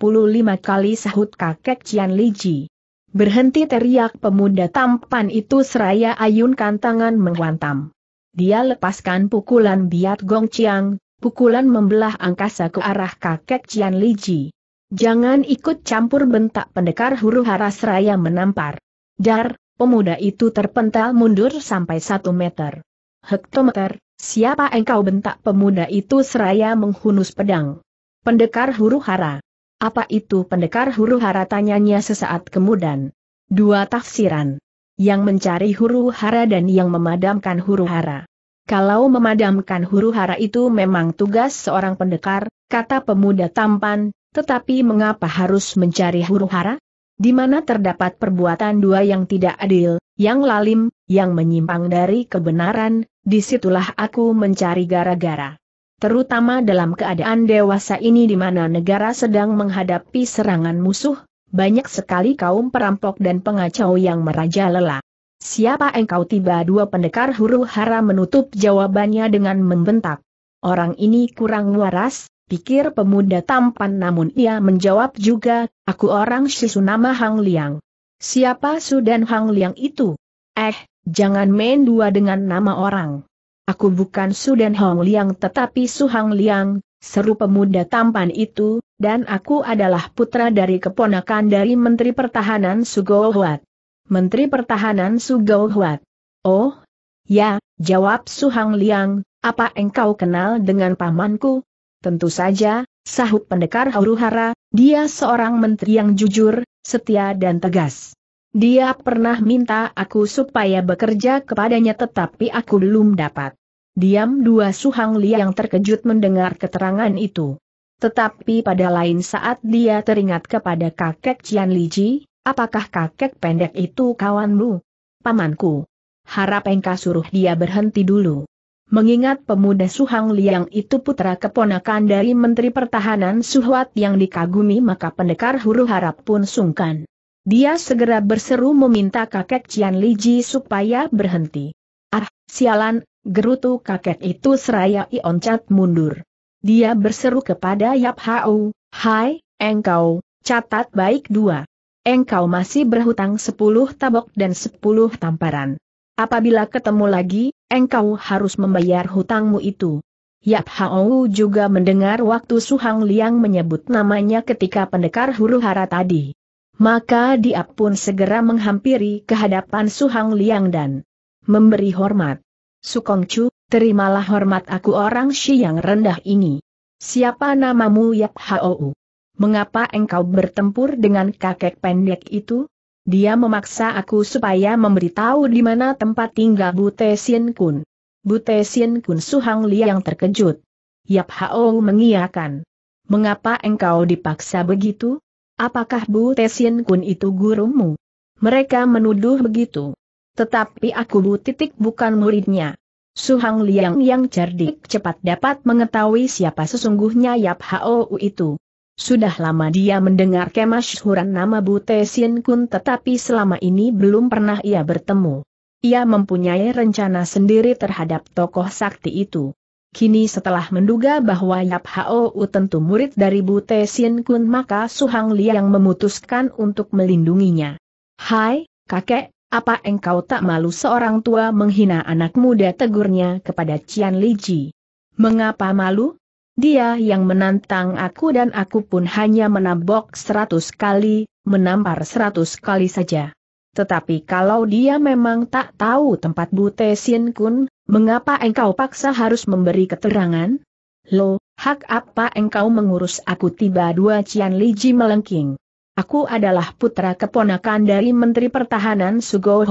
kali sahut kakek Cian Liji. Berhenti teriak pemuda tampan itu seraya ayunkan tangan menghantam. Dia lepaskan pukulan biat Gong Chiang, pukulan membelah angkasa ke arah kakek Cian Liji. Jangan ikut campur bentak pendekar huru hara seraya menampar. Dar, Pemuda itu terpental mundur sampai satu meter. Hektometer, siapa engkau bentak pemuda itu seraya menghunus pedang. Pendekar huru hara. Apa itu pendekar huru hara tanyanya sesaat kemudian. Dua tafsiran. Yang mencari huru hara dan yang memadamkan huru hara. Kalau memadamkan huru hara itu memang tugas seorang pendekar, kata pemuda tampan, tetapi mengapa harus mencari huru hara? di mana terdapat perbuatan dua yang tidak adil, yang lalim, yang menyimpang dari kebenaran, disitulah aku mencari gara-gara. Terutama dalam keadaan dewasa ini di mana negara sedang menghadapi serangan musuh, banyak sekali kaum perampok dan pengacau yang merajalela. Siapa engkau tiba dua pendekar huru hara menutup jawabannya dengan membentak. Orang ini kurang waras, pikir pemuda tampan namun ia menjawab juga, aku orang Shisunama Hang Liang. Siapa Sudan Hang Liang itu? Eh, jangan main dua dengan nama orang. Aku bukan Sudan Hang Liang tetapi Su Hang Liang, seru pemuda tampan itu, dan aku adalah putra dari keponakan dari Menteri Pertahanan Sugo Huat. Menteri Pertahanan Sugo Huat. Oh, ya, jawab Su Hang Liang, apa engkau kenal dengan pamanku? Tentu saja, sahut pendekar Hauruhara, dia seorang menteri yang jujur, setia dan tegas. Dia pernah minta aku supaya bekerja kepadanya tetapi aku belum dapat. Diam dua suhang Li yang terkejut mendengar keterangan itu. Tetapi pada lain saat dia teringat kepada kakek Cian Li Ji. apakah kakek pendek itu kawanmu? Pamanku. Harap engkau suruh dia berhenti dulu. Mengingat pemuda Suhang Liang itu putra keponakan dari Menteri Pertahanan Suhwat yang dikagumi maka pendekar huru harap pun sungkan. Dia segera berseru meminta kakek Cian Li Ji supaya berhenti. Ah, sialan, gerutu kakek itu seraya ioncat mundur. Dia berseru kepada Yap Hao, Hai, engkau, catat baik dua. Engkau masih berhutang sepuluh tabok dan sepuluh tamparan. Apabila ketemu lagi, engkau harus membayar hutangmu itu. Yap Hao juga mendengar waktu Su Hang Liang menyebut namanya ketika pendekar huru hara tadi. Maka dia pun segera menghampiri kehadapan Su Hang Liang dan memberi hormat. Sukong Chu, terimalah hormat aku orang Shi yang rendah ini. Siapa namamu Yap Hao? Mengapa engkau bertempur dengan kakek pendek itu? Dia memaksa aku supaya memberitahu di mana tempat tinggal Bute Sien Kun. Bute Sien Kun Suhang Liang terkejut. Yap Hao mengiakan. Mengapa engkau dipaksa begitu? Apakah Bu Sien Kun itu gurumu? Mereka menuduh begitu. Tetapi aku Bu Titik bukan muridnya. Suhang Liang yang cerdik cepat dapat mengetahui siapa sesungguhnya Yap Hao itu. Sudah lama dia mendengar kemasyhuran nama Bute Sien Kun tetapi selama ini belum pernah ia bertemu. Ia mempunyai rencana sendiri terhadap tokoh sakti itu. Kini setelah menduga bahwa Yap Hao tentu murid dari Bute Sien Kun maka Su Hang Liang memutuskan untuk melindunginya. Hai, kakek, apa engkau tak malu seorang tua menghina anak muda tegurnya kepada Cian Ji. Mengapa malu? Dia yang menantang aku dan aku pun hanya menembok seratus kali, menampar seratus kali saja. Tetapi kalau dia memang tak tahu tempat Bute Sin Kun, mengapa engkau paksa harus memberi keterangan? Lo, hak apa engkau mengurus aku tiba dua Cian Liji melengking. Aku adalah putra keponakan dari Menteri Pertahanan Sugo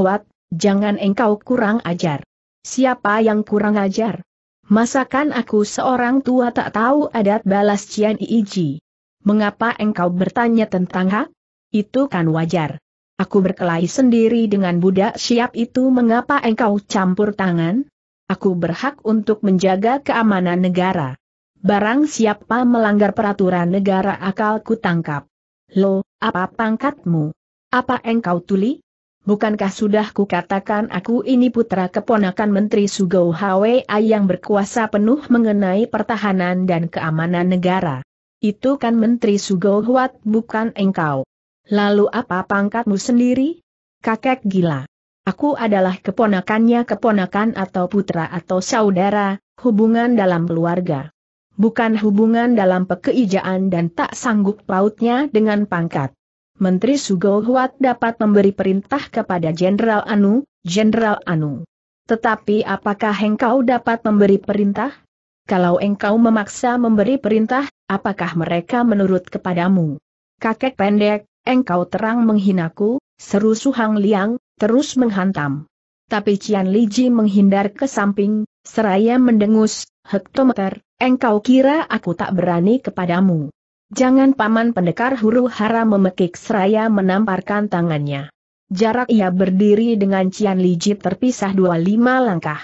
jangan engkau kurang ajar. Siapa yang kurang ajar? Masakan aku seorang tua tak tahu adat balas Cian Iiji. Mengapa engkau bertanya tentang hak? Itu kan wajar. Aku berkelahi sendiri dengan budak siap itu mengapa engkau campur tangan? Aku berhak untuk menjaga keamanan negara. Barang siapa melanggar peraturan negara akal ku tangkap. Lo, apa pangkatmu? Apa engkau tuli? Bukankah sudah kukatakan aku ini putra keponakan Menteri Sugau Hwei yang berkuasa penuh mengenai pertahanan dan keamanan negara? Itu kan Menteri Sugau Huat bukan engkau. Lalu apa pangkatmu sendiri? Kakek gila. Aku adalah keponakannya keponakan atau putra atau saudara, hubungan dalam keluarga bukan hubungan dalam pekeijaan dan tak sanggup pautnya dengan pangkat. Menteri Sugo Huat dapat memberi perintah kepada Jenderal Anu, Jenderal Anu. Tetapi apakah engkau dapat memberi perintah? Kalau engkau memaksa memberi perintah, apakah mereka menurut kepadamu? Kakek pendek, engkau terang menghinaku, seru Suhang Liang, terus menghantam. Tapi Cian Liji menghindar ke samping, seraya mendengus, hektometer, engkau kira aku tak berani kepadamu. Jangan paman pendekar huru hara memekik seraya menamparkan tangannya. Jarak ia berdiri dengan Cian Liji terpisah dua lima langkah.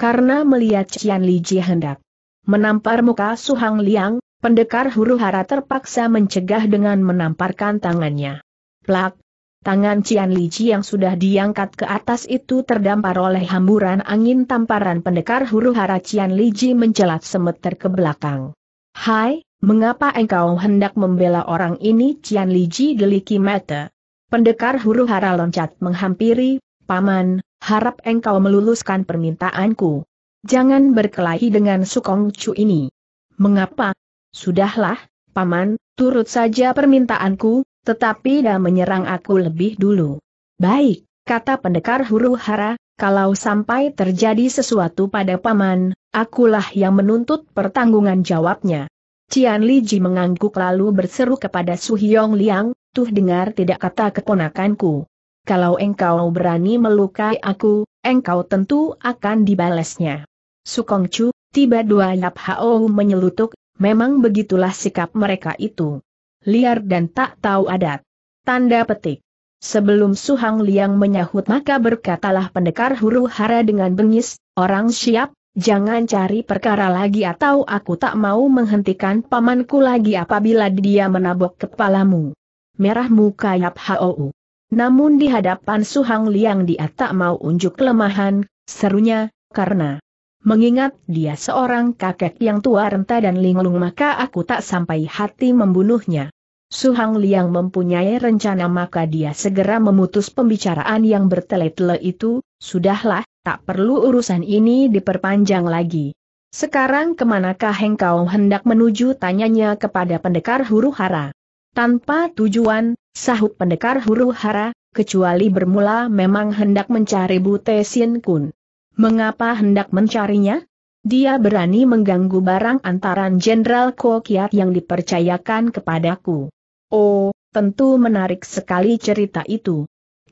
Karena melihat Cian Liji hendak menampar muka Su Hang Liang, pendekar huru hara terpaksa mencegah dengan menamparkan tangannya. Plak! Tangan Cian Liji yang sudah diangkat ke atas itu terdampar oleh hamburan angin tamparan pendekar huru hara Cian Liji mencelat semeter ke belakang. Hai, Mengapa engkau hendak membela orang ini Cian Li Ji? deliki mata? Pendekar huru hara loncat menghampiri, Paman, harap engkau meluluskan permintaanku. Jangan berkelahi dengan Sukong Chu ini. Mengapa? Sudahlah, Paman, turut saja permintaanku, tetapi dah menyerang aku lebih dulu. Baik, kata pendekar huru hara, kalau sampai terjadi sesuatu pada Paman, akulah yang menuntut pertanggungan jawabnya. Cian Li Ji mengangguk lalu berseru kepada Su Hyong Liang, tuh dengar tidak kata keponakanku. Kalau engkau berani melukai aku, engkau tentu akan dibalasnya. Sukong Chu, tiba dua Yap Hao menyelutuk, memang begitulah sikap mereka itu. Liar dan tak tahu adat. Tanda petik. Sebelum Su Liang menyahut maka berkatalah pendekar huru hara dengan bengis, orang siap, Jangan cari perkara lagi atau aku tak mau menghentikan pamanku lagi apabila dia menabok kepalamu. Merah muka Yap Hou. Namun di hadapan Su Hang Liang dia tak mau unjuk kelemahan, serunya, karena mengingat dia seorang kakek yang tua renta dan linglung maka aku tak sampai hati membunuhnya. Su Hang Liang mempunyai rencana maka dia segera memutus pembicaraan yang bertele-tele itu, sudahlah, Tak perlu urusan ini diperpanjang lagi. Sekarang kemanakah engkau hendak menuju tanyanya kepada pendekar huru hara. Tanpa tujuan, sahut pendekar huru hara, kecuali bermula memang hendak mencari Bute Sin Kun. Mengapa hendak mencarinya? Dia berani mengganggu barang antaran Jenderal Kokiat yang dipercayakan kepadaku. Oh, tentu menarik sekali cerita itu.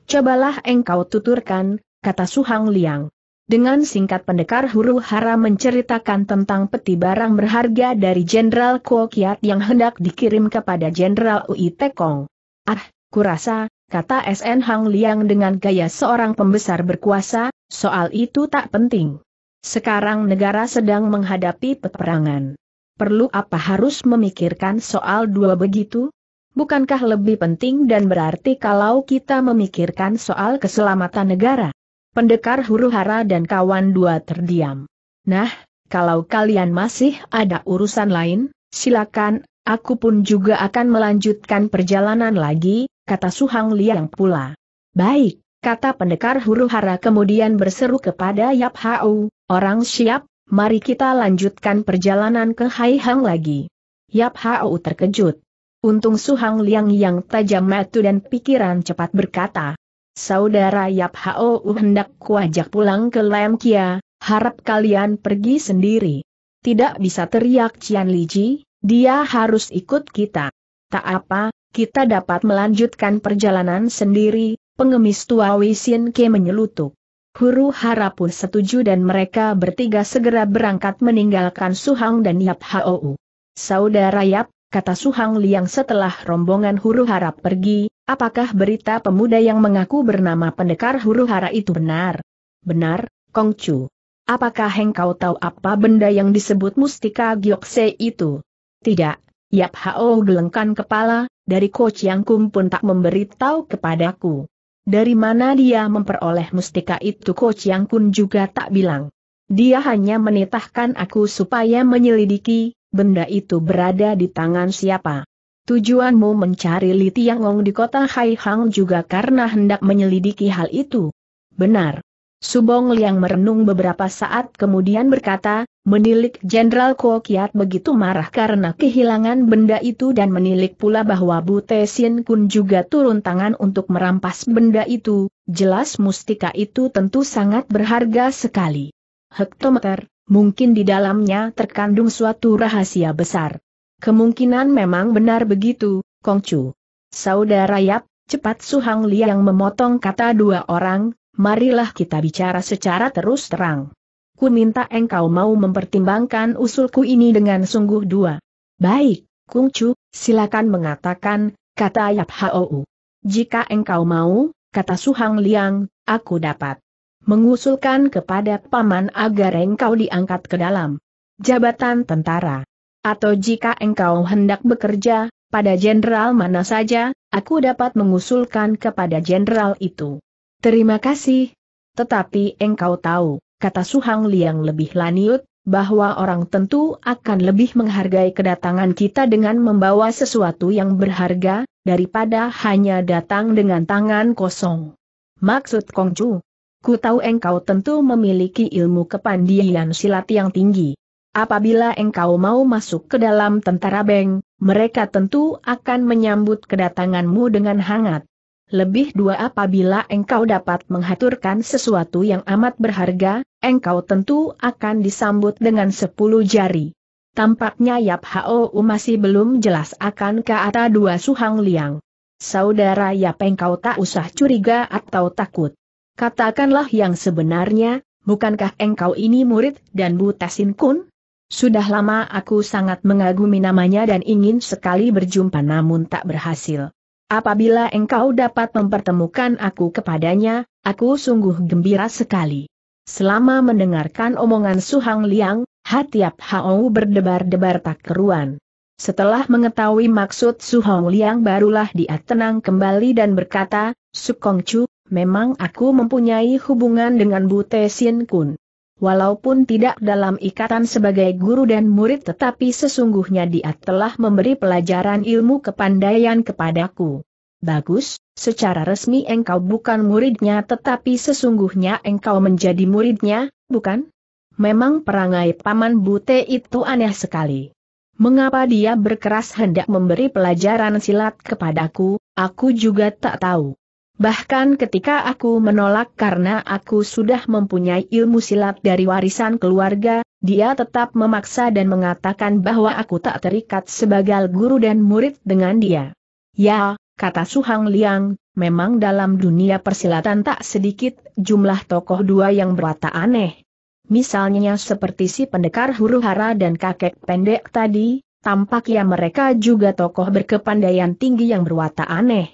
Cobalah engkau tuturkan, kata Suhang Liang. Dengan singkat pendekar huru hara menceritakan tentang peti barang berharga dari Jenderal Kuo Kiat yang hendak dikirim kepada Jenderal Ui Tekong. Ah, kurasa, kata SN Hang Liang dengan gaya seorang pembesar berkuasa, soal itu tak penting. Sekarang negara sedang menghadapi peperangan. Perlu apa harus memikirkan soal dua begitu? Bukankah lebih penting dan berarti kalau kita memikirkan soal keselamatan negara? Pendekar huru hara dan kawan dua terdiam. Nah, kalau kalian masih ada urusan lain, silakan, aku pun juga akan melanjutkan perjalanan lagi, kata Suhang Liang pula. Baik, kata pendekar huru hara kemudian berseru kepada Yap Hau, orang siap, mari kita lanjutkan perjalanan ke Hai Hang lagi. Yap Hau terkejut. Untung Suhang Liang yang tajam mata dan pikiran cepat berkata, Saudara Yap Hao hendak kuajak pulang ke Lam Kia, harap kalian pergi sendiri. Tidak bisa teriak Cian Liji, dia harus ikut kita. Tak apa, kita dapat melanjutkan perjalanan sendiri, pengemis tua Wisin Ke menyelutup. Huru Hara pun setuju dan mereka bertiga segera berangkat meninggalkan Suhang dan Yap Hao. Saudara Yap, kata Suhang Liang setelah rombongan Huru Harap pergi, Apakah berita pemuda yang mengaku bernama pendekar huru hara itu benar? Benar, Kongcu. Apakah engkau tahu apa benda yang disebut mustika giokse itu? Tidak, Yap Hao gelengkan kepala, dari Coach Yang Kum pun tak memberitahu kepadaku. Dari mana dia memperoleh mustika itu Coach Yang Kun juga tak bilang. Dia hanya menitahkan aku supaya menyelidiki, benda itu berada di tangan siapa. Tujuanmu mencari Li Tiangong di kota Haihang juga karena hendak menyelidiki hal itu. Benar. Subong Liang merenung beberapa saat kemudian berkata, menilik Jenderal Kuo Kiat begitu marah karena kehilangan benda itu dan menilik pula bahwa Bu Te Kun juga turun tangan untuk merampas benda itu, jelas mustika itu tentu sangat berharga sekali. Hektometer, mungkin di dalamnya terkandung suatu rahasia besar. Kemungkinan memang benar begitu, Kongcu. Saudara Yap, cepat Suhang Liang memotong kata dua orang, marilah kita bicara secara terus terang. Ku minta engkau mau mempertimbangkan usulku ini dengan sungguh dua. Baik, Kongcu, silakan mengatakan, kata Yap Hou. Jika engkau mau, kata Suhang Liang, aku dapat mengusulkan kepada paman agar engkau diangkat ke dalam jabatan tentara. Atau jika engkau hendak bekerja, pada jenderal mana saja, aku dapat mengusulkan kepada jenderal itu. Terima kasih. Tetapi engkau tahu, kata Suhang Liang lebih laniut, bahwa orang tentu akan lebih menghargai kedatangan kita dengan membawa sesuatu yang berharga, daripada hanya datang dengan tangan kosong. Maksud Kongcu, ku tahu engkau tentu memiliki ilmu kepandian silat yang tinggi. Apabila engkau mau masuk ke dalam tentara Beng, mereka tentu akan menyambut kedatanganmu dengan hangat. Lebih dua apabila engkau dapat menghaturkan sesuatu yang amat berharga, engkau tentu akan disambut dengan sepuluh jari. Tampaknya Yap Hao masih belum jelas akan ke atas dua suhang liang. Saudara Yap engkau tak usah curiga atau takut. Katakanlah yang sebenarnya, bukankah engkau ini murid dan Butasin Kun? Sudah lama aku sangat mengagumi namanya dan ingin sekali berjumpa namun tak berhasil. Apabila engkau dapat mempertemukan aku kepadanya, aku sungguh gembira sekali. Selama mendengarkan omongan Su Hang Liang, hati Ap Hao berdebar-debar tak keruan. Setelah mengetahui maksud Su Hang Liang barulah dia tenang kembali dan berkata, Sukong Chu, memang aku mempunyai hubungan dengan Bu Te Kun walaupun tidak dalam ikatan sebagai guru dan murid tetapi sesungguhnya dia telah memberi pelajaran ilmu kepandaian kepadaku. Bagus, secara resmi engkau bukan muridnya tetapi sesungguhnya engkau menjadi muridnya, bukan? Memang perangai Paman Bute itu aneh sekali. Mengapa dia berkeras hendak memberi pelajaran silat kepadaku, aku juga tak tahu. Bahkan ketika aku menolak karena aku sudah mempunyai ilmu silat dari warisan keluarga, dia tetap memaksa dan mengatakan bahwa aku tak terikat sebagai guru dan murid dengan dia. Ya, kata Suhang Liang, memang dalam dunia persilatan tak sedikit jumlah tokoh dua yang berwata aneh. Misalnya seperti si pendekar huru hara dan kakek pendek tadi, tampaknya mereka juga tokoh berkepandaian tinggi yang berwata aneh.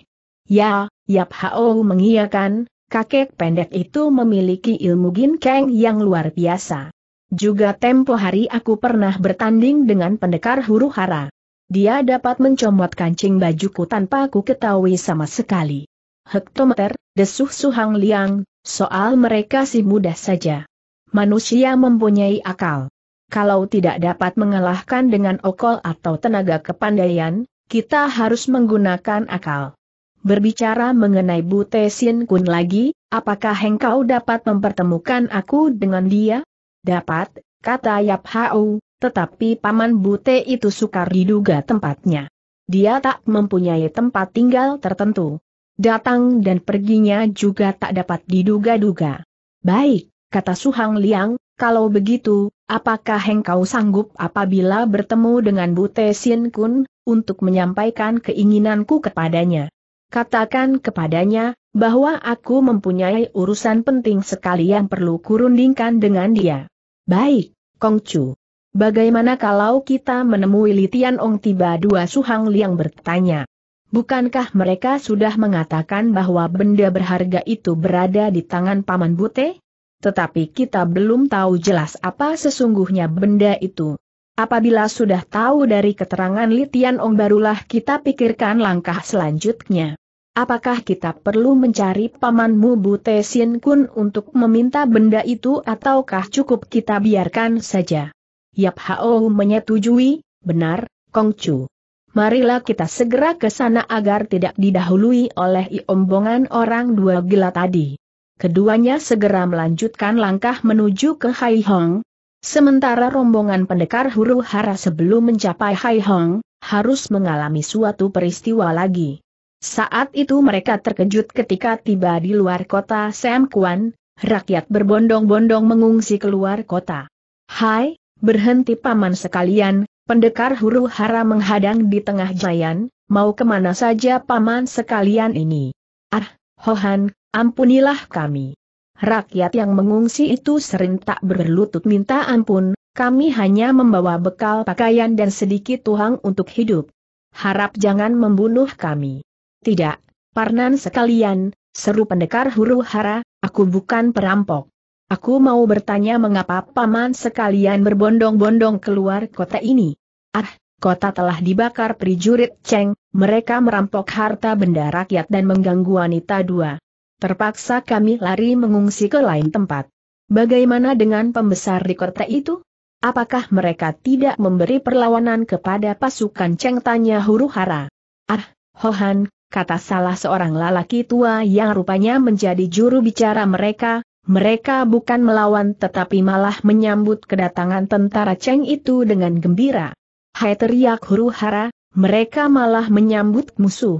Ya, Yap Hao mengiyakan, kakek pendek itu memiliki ilmu ginkeng yang luar biasa. Juga tempo hari aku pernah bertanding dengan pendekar huru hara. Dia dapat mencomot kancing bajuku tanpa aku ketahui sama sekali. Hektometer, desuh Suhang Liang, soal mereka sih mudah saja. Manusia mempunyai akal. Kalau tidak dapat mengalahkan dengan okol atau tenaga kepandaian, kita harus menggunakan akal. Berbicara mengenai Bute Tesin Kun lagi, apakah engkau dapat mempertemukan aku dengan dia? Dapat, kata Yap Hau, tetapi paman Bute itu sukar diduga tempatnya. Dia tak mempunyai tempat tinggal tertentu. Datang dan perginya juga tak dapat diduga-duga. Baik, kata Suhang Liang, kalau begitu, apakah engkau sanggup apabila bertemu dengan Bute Sin Kun, untuk menyampaikan keinginanku kepadanya? katakan kepadanya, bahwa aku mempunyai urusan penting sekali yang perlu kurundingkan dengan dia. Baik, Kongcu. Bagaimana kalau kita menemui Litian Ong tiba dua Suhang Liang bertanya. Bukankah mereka sudah mengatakan bahwa benda berharga itu berada di tangan Paman Bute? Tetapi kita belum tahu jelas apa sesungguhnya benda itu. Apabila sudah tahu dari keterangan Litian Ong barulah kita pikirkan langkah selanjutnya. Apakah kita perlu mencari pamanmu Bute Sien Kun untuk meminta benda itu ataukah cukup kita biarkan saja? Yap Hao menyetujui, benar, Kong Chu. Marilah kita segera ke sana agar tidak didahului oleh iombongan orang dua gila tadi. Keduanya segera melanjutkan langkah menuju ke Hai Hong, Sementara rombongan pendekar huru hara sebelum mencapai Hai Hong, harus mengalami suatu peristiwa lagi. Saat itu mereka terkejut ketika tiba di luar kota Sam Kuan, rakyat berbondong-bondong mengungsi keluar kota. Hai, berhenti paman sekalian, pendekar huru hara menghadang di tengah jalan, mau kemana saja paman sekalian ini. Ah, Hohan, ampunilah kami. Rakyat yang mengungsi itu sering tak berlutut minta ampun, kami hanya membawa bekal pakaian dan sedikit tuhang untuk hidup. Harap jangan membunuh kami. Tidak, Parnan sekalian, seru pendekar huru hara, aku bukan perampok. Aku mau bertanya mengapa paman sekalian berbondong-bondong keluar kota ini. Ah, kota telah dibakar prajurit Cheng, mereka merampok harta benda rakyat dan mengganggu wanita dua. Terpaksa kami lari mengungsi ke lain tempat. Bagaimana dengan pembesar di kota itu? Apakah mereka tidak memberi perlawanan kepada pasukan Cheng tanya huru hara? Ah, Hohan, kata salah seorang lelaki tua yang rupanya menjadi juru bicara mereka, mereka bukan melawan tetapi malah menyambut kedatangan tentara Cheng itu dengan gembira. Hai teriak huru hara, mereka malah menyambut musuh.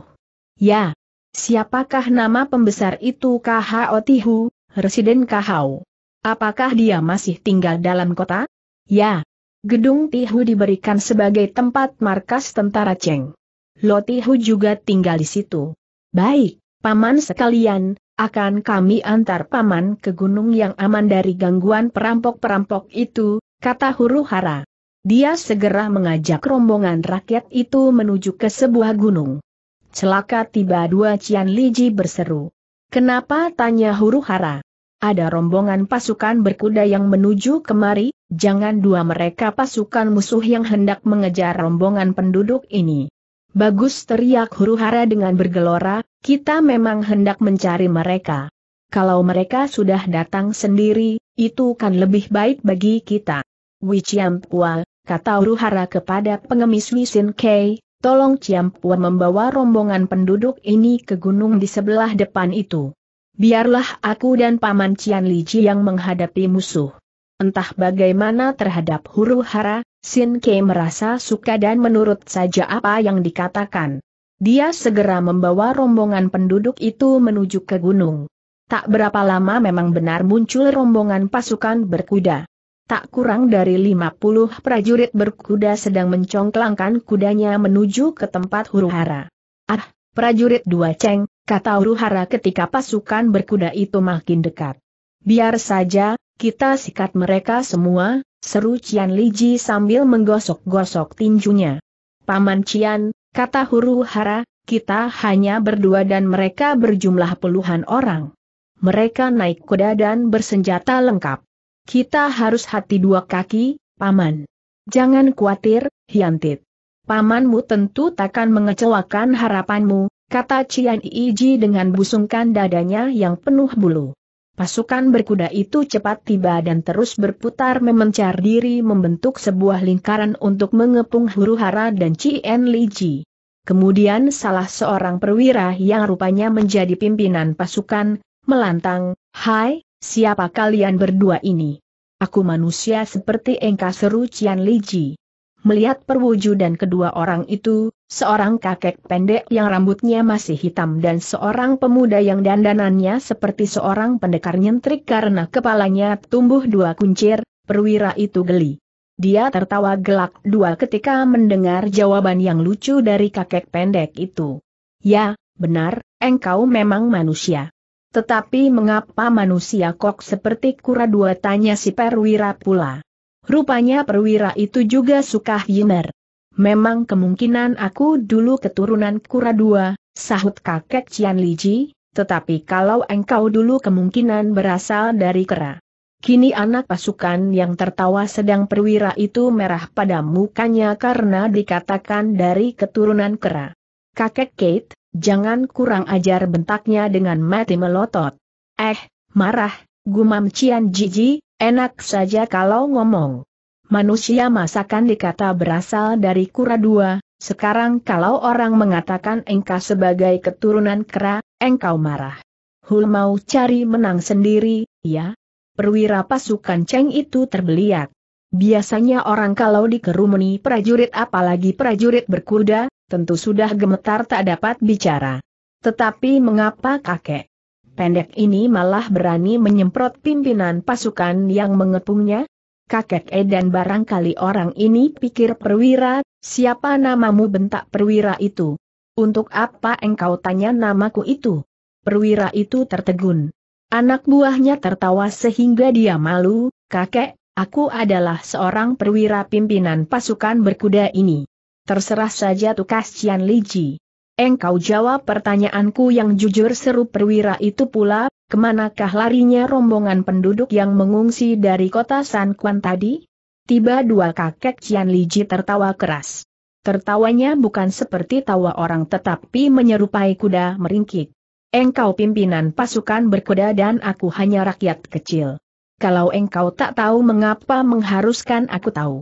Ya, Siapakah nama pembesar itu Khao Tihu, Residen Khao? Apakah dia masih tinggal dalam kota? Ya. Gedung Tihu diberikan sebagai tempat markas tentara Cheng. Lo Tihu juga tinggal di situ. Baik, paman sekalian, akan kami antar paman ke gunung yang aman dari gangguan perampok-perampok itu, kata huru hara. Dia segera mengajak rombongan rakyat itu menuju ke sebuah gunung. Celaka tiba dua Cian Liji berseru. Kenapa tanya huru hara? Ada rombongan pasukan berkuda yang menuju kemari, jangan dua mereka pasukan musuh yang hendak mengejar rombongan penduduk ini. Bagus teriak huru hara dengan bergelora, kita memang hendak mencari mereka. Kalau mereka sudah datang sendiri, itu kan lebih baik bagi kita. Wichiampua, kata huru hara kepada pengemis Wisin Kei, tolong Ciampua membawa rombongan penduduk ini ke gunung di sebelah depan itu. Biarlah aku dan Paman Cian Liji yang menghadapi musuh. Entah bagaimana terhadap huru hara, Sin Kei merasa suka dan menurut saja apa yang dikatakan. Dia segera membawa rombongan penduduk itu menuju ke gunung. Tak berapa lama memang benar muncul rombongan pasukan berkuda. Tak kurang dari 50 prajurit berkuda sedang mencongklangkan kudanya menuju ke tempat huru-hara. Ah, prajurit dua ceng, kata huru-hara ketika pasukan berkuda itu makin dekat. Biar saja, kita sikat mereka semua, seru Cian Li Ji sambil menggosok-gosok tinjunya. Paman Cian, kata huru-hara, kita hanya berdua dan mereka berjumlah puluhan orang. Mereka naik kuda dan bersenjata lengkap. Kita harus hati dua kaki, Paman. Jangan khawatir, Hiantit. Pamanmu tentu takkan mengecewakan harapanmu, kata Cian Iji dengan busungkan dadanya yang penuh bulu. Pasukan berkuda itu cepat tiba dan terus berputar memencar diri membentuk sebuah lingkaran untuk mengepung huru hara dan Cian Liji. Kemudian salah seorang perwira yang rupanya menjadi pimpinan pasukan, melantang, Hai, Siapa kalian berdua ini? Aku manusia seperti engkau seru Cian Ji. Melihat perwujudan kedua orang itu, seorang kakek pendek yang rambutnya masih hitam dan seorang pemuda yang dandanannya seperti seorang pendekar nyentrik karena kepalanya tumbuh dua kuncir, perwira itu geli. Dia tertawa gelak dua ketika mendengar jawaban yang lucu dari kakek pendek itu. Ya, benar, engkau memang manusia. Tetapi mengapa manusia kok seperti kura dua tanya si perwira pula. Rupanya perwira itu juga suka hiner. Memang kemungkinan aku dulu keturunan kura dua, sahut kakek Cian Liji, tetapi kalau engkau dulu kemungkinan berasal dari kera. Kini anak pasukan yang tertawa sedang perwira itu merah pada mukanya karena dikatakan dari keturunan kera. Kakek Kate, Jangan kurang ajar bentaknya dengan mati melotot. Eh, marah, gumam Cian Jiji, enak saja kalau ngomong. Manusia masakan dikata berasal dari kura dua, sekarang kalau orang mengatakan engkau sebagai keturunan kera, engkau marah. Hul mau cari menang sendiri, ya? Perwira pasukan Cheng itu terbeliak. Biasanya orang kalau dikerumuni prajurit apalagi prajurit berkuda, tentu sudah gemetar tak dapat bicara. Tetapi mengapa kakek pendek ini malah berani menyemprot pimpinan pasukan yang mengepungnya? Kakek Edan barangkali orang ini pikir perwira, siapa namamu bentak perwira itu? Untuk apa engkau tanya namaku itu? Perwira itu tertegun. Anak buahnya tertawa sehingga dia malu, kakek, Aku adalah seorang perwira pimpinan pasukan berkuda ini. Terserah saja tukas Cian Liji. Engkau jawab pertanyaanku yang jujur seru perwira itu pula, kemanakah larinya rombongan penduduk yang mengungsi dari kota San Kuan tadi? Tiba dua kakek Cian Liji tertawa keras. Tertawanya bukan seperti tawa orang tetapi menyerupai kuda meringkik. Engkau pimpinan pasukan berkuda dan aku hanya rakyat kecil kalau engkau tak tahu mengapa mengharuskan aku tahu.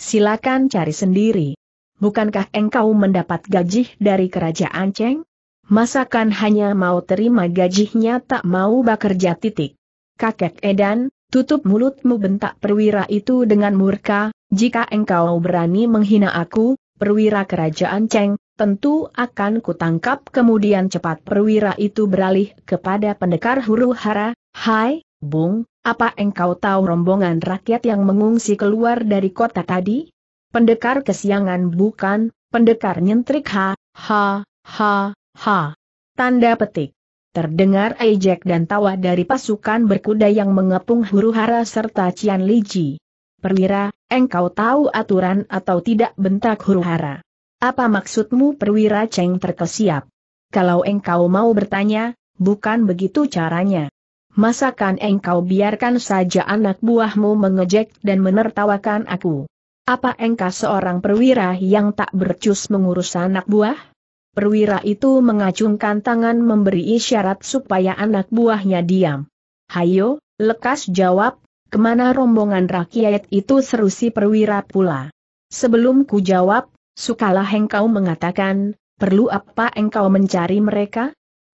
Silakan cari sendiri. Bukankah engkau mendapat gaji dari kerajaan Cheng? Masakan hanya mau terima gajinya tak mau bekerja titik. Kakek Edan, tutup mulutmu bentak perwira itu dengan murka, jika engkau berani menghina aku, perwira kerajaan Cheng, tentu akan kutangkap kemudian cepat perwira itu beralih kepada pendekar huru hara, hai, Bung, apa engkau tahu rombongan rakyat yang mengungsi keluar dari kota tadi? Pendekar kesiangan bukan, pendekar nyentrik ha, ha, ha, ha. Tanda petik. Terdengar ejek dan tawa dari pasukan berkuda yang mengepung huru hara serta Cian Liji. Perwira, engkau tahu aturan atau tidak bentak huru hara. Apa maksudmu perwira Cheng terkesiap? Kalau engkau mau bertanya, bukan begitu caranya masakan engkau biarkan saja anak buahmu mengejek dan menertawakan aku? Apa engkau seorang perwira yang tak bercus mengurus anak buah? Perwira itu mengacungkan tangan memberi isyarat supaya anak buahnya diam. Hayo, lekas jawab, kemana rombongan rakyat itu serusi perwira pula. Sebelum ku jawab, sukalah engkau mengatakan, perlu apa engkau mencari mereka?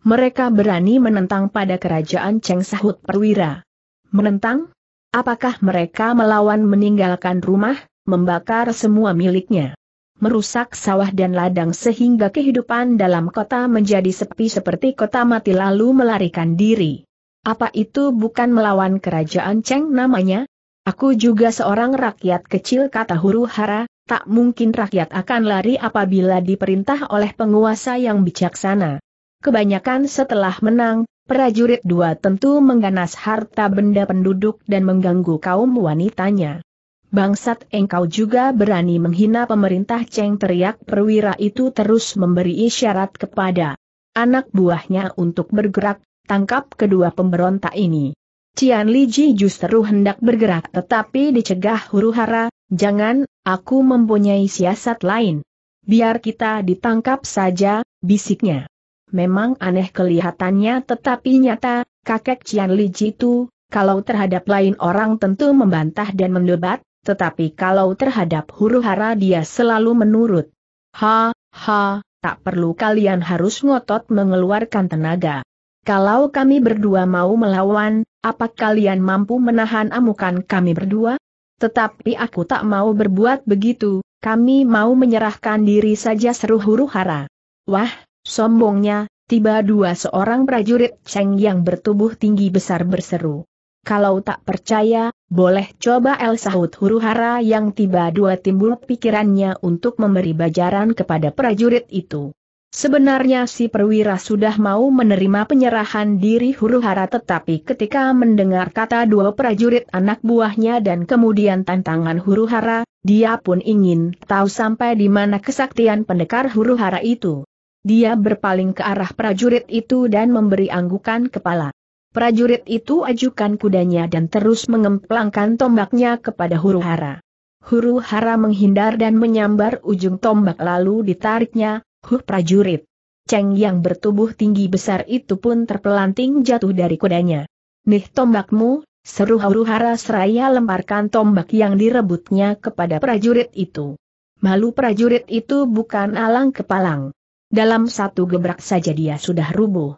mereka berani menentang pada kerajaan Cheng sahut perwira. Menentang? Apakah mereka melawan meninggalkan rumah, membakar semua miliknya? Merusak sawah dan ladang sehingga kehidupan dalam kota menjadi sepi seperti kota mati lalu melarikan diri. Apa itu bukan melawan kerajaan Cheng namanya? Aku juga seorang rakyat kecil kata huru hara, tak mungkin rakyat akan lari apabila diperintah oleh penguasa yang bijaksana. Kebanyakan setelah menang, prajurit dua tentu mengganas harta benda penduduk dan mengganggu kaum wanitanya. Bangsat engkau juga berani menghina pemerintah Cheng teriak perwira itu terus memberi isyarat kepada anak buahnya untuk bergerak, tangkap kedua pemberontak ini. Cian Li Ji justru hendak bergerak tetapi dicegah huru-hara, jangan, aku mempunyai siasat lain. Biar kita ditangkap saja, bisiknya. Memang aneh kelihatannya tetapi nyata, kakek Cian Li Jitu, kalau terhadap lain orang tentu membantah dan mendebat, tetapi kalau terhadap huru hara dia selalu menurut. Ha, ha, tak perlu kalian harus ngotot mengeluarkan tenaga. Kalau kami berdua mau melawan, apa kalian mampu menahan amukan kami berdua? Tetapi aku tak mau berbuat begitu, kami mau menyerahkan diri saja seru huru hara. Wah, Sombongnya, tiba dua seorang prajurit Cheng yang bertubuh tinggi besar berseru. Kalau tak percaya, boleh coba El Sahut hara yang tiba dua timbul pikirannya untuk memberi bajaran kepada prajurit itu. Sebenarnya si perwira sudah mau menerima penyerahan diri huru hara, tetapi ketika mendengar kata dua prajurit anak buahnya dan kemudian tantangan huru hara, dia pun ingin tahu sampai di mana kesaktian pendekar huru hara itu. Dia berpaling ke arah prajurit itu dan memberi anggukan kepala. Prajurit itu ajukan kudanya dan terus mengemplangkan tombaknya kepada huru hara. Huru hara menghindar dan menyambar ujung tombak lalu ditariknya, huh prajurit. Ceng yang bertubuh tinggi besar itu pun terpelanting jatuh dari kudanya. Nih tombakmu, seru huru hara seraya lemparkan tombak yang direbutnya kepada prajurit itu. Malu prajurit itu bukan alang kepalang. Dalam satu gebrak saja dia sudah rubuh.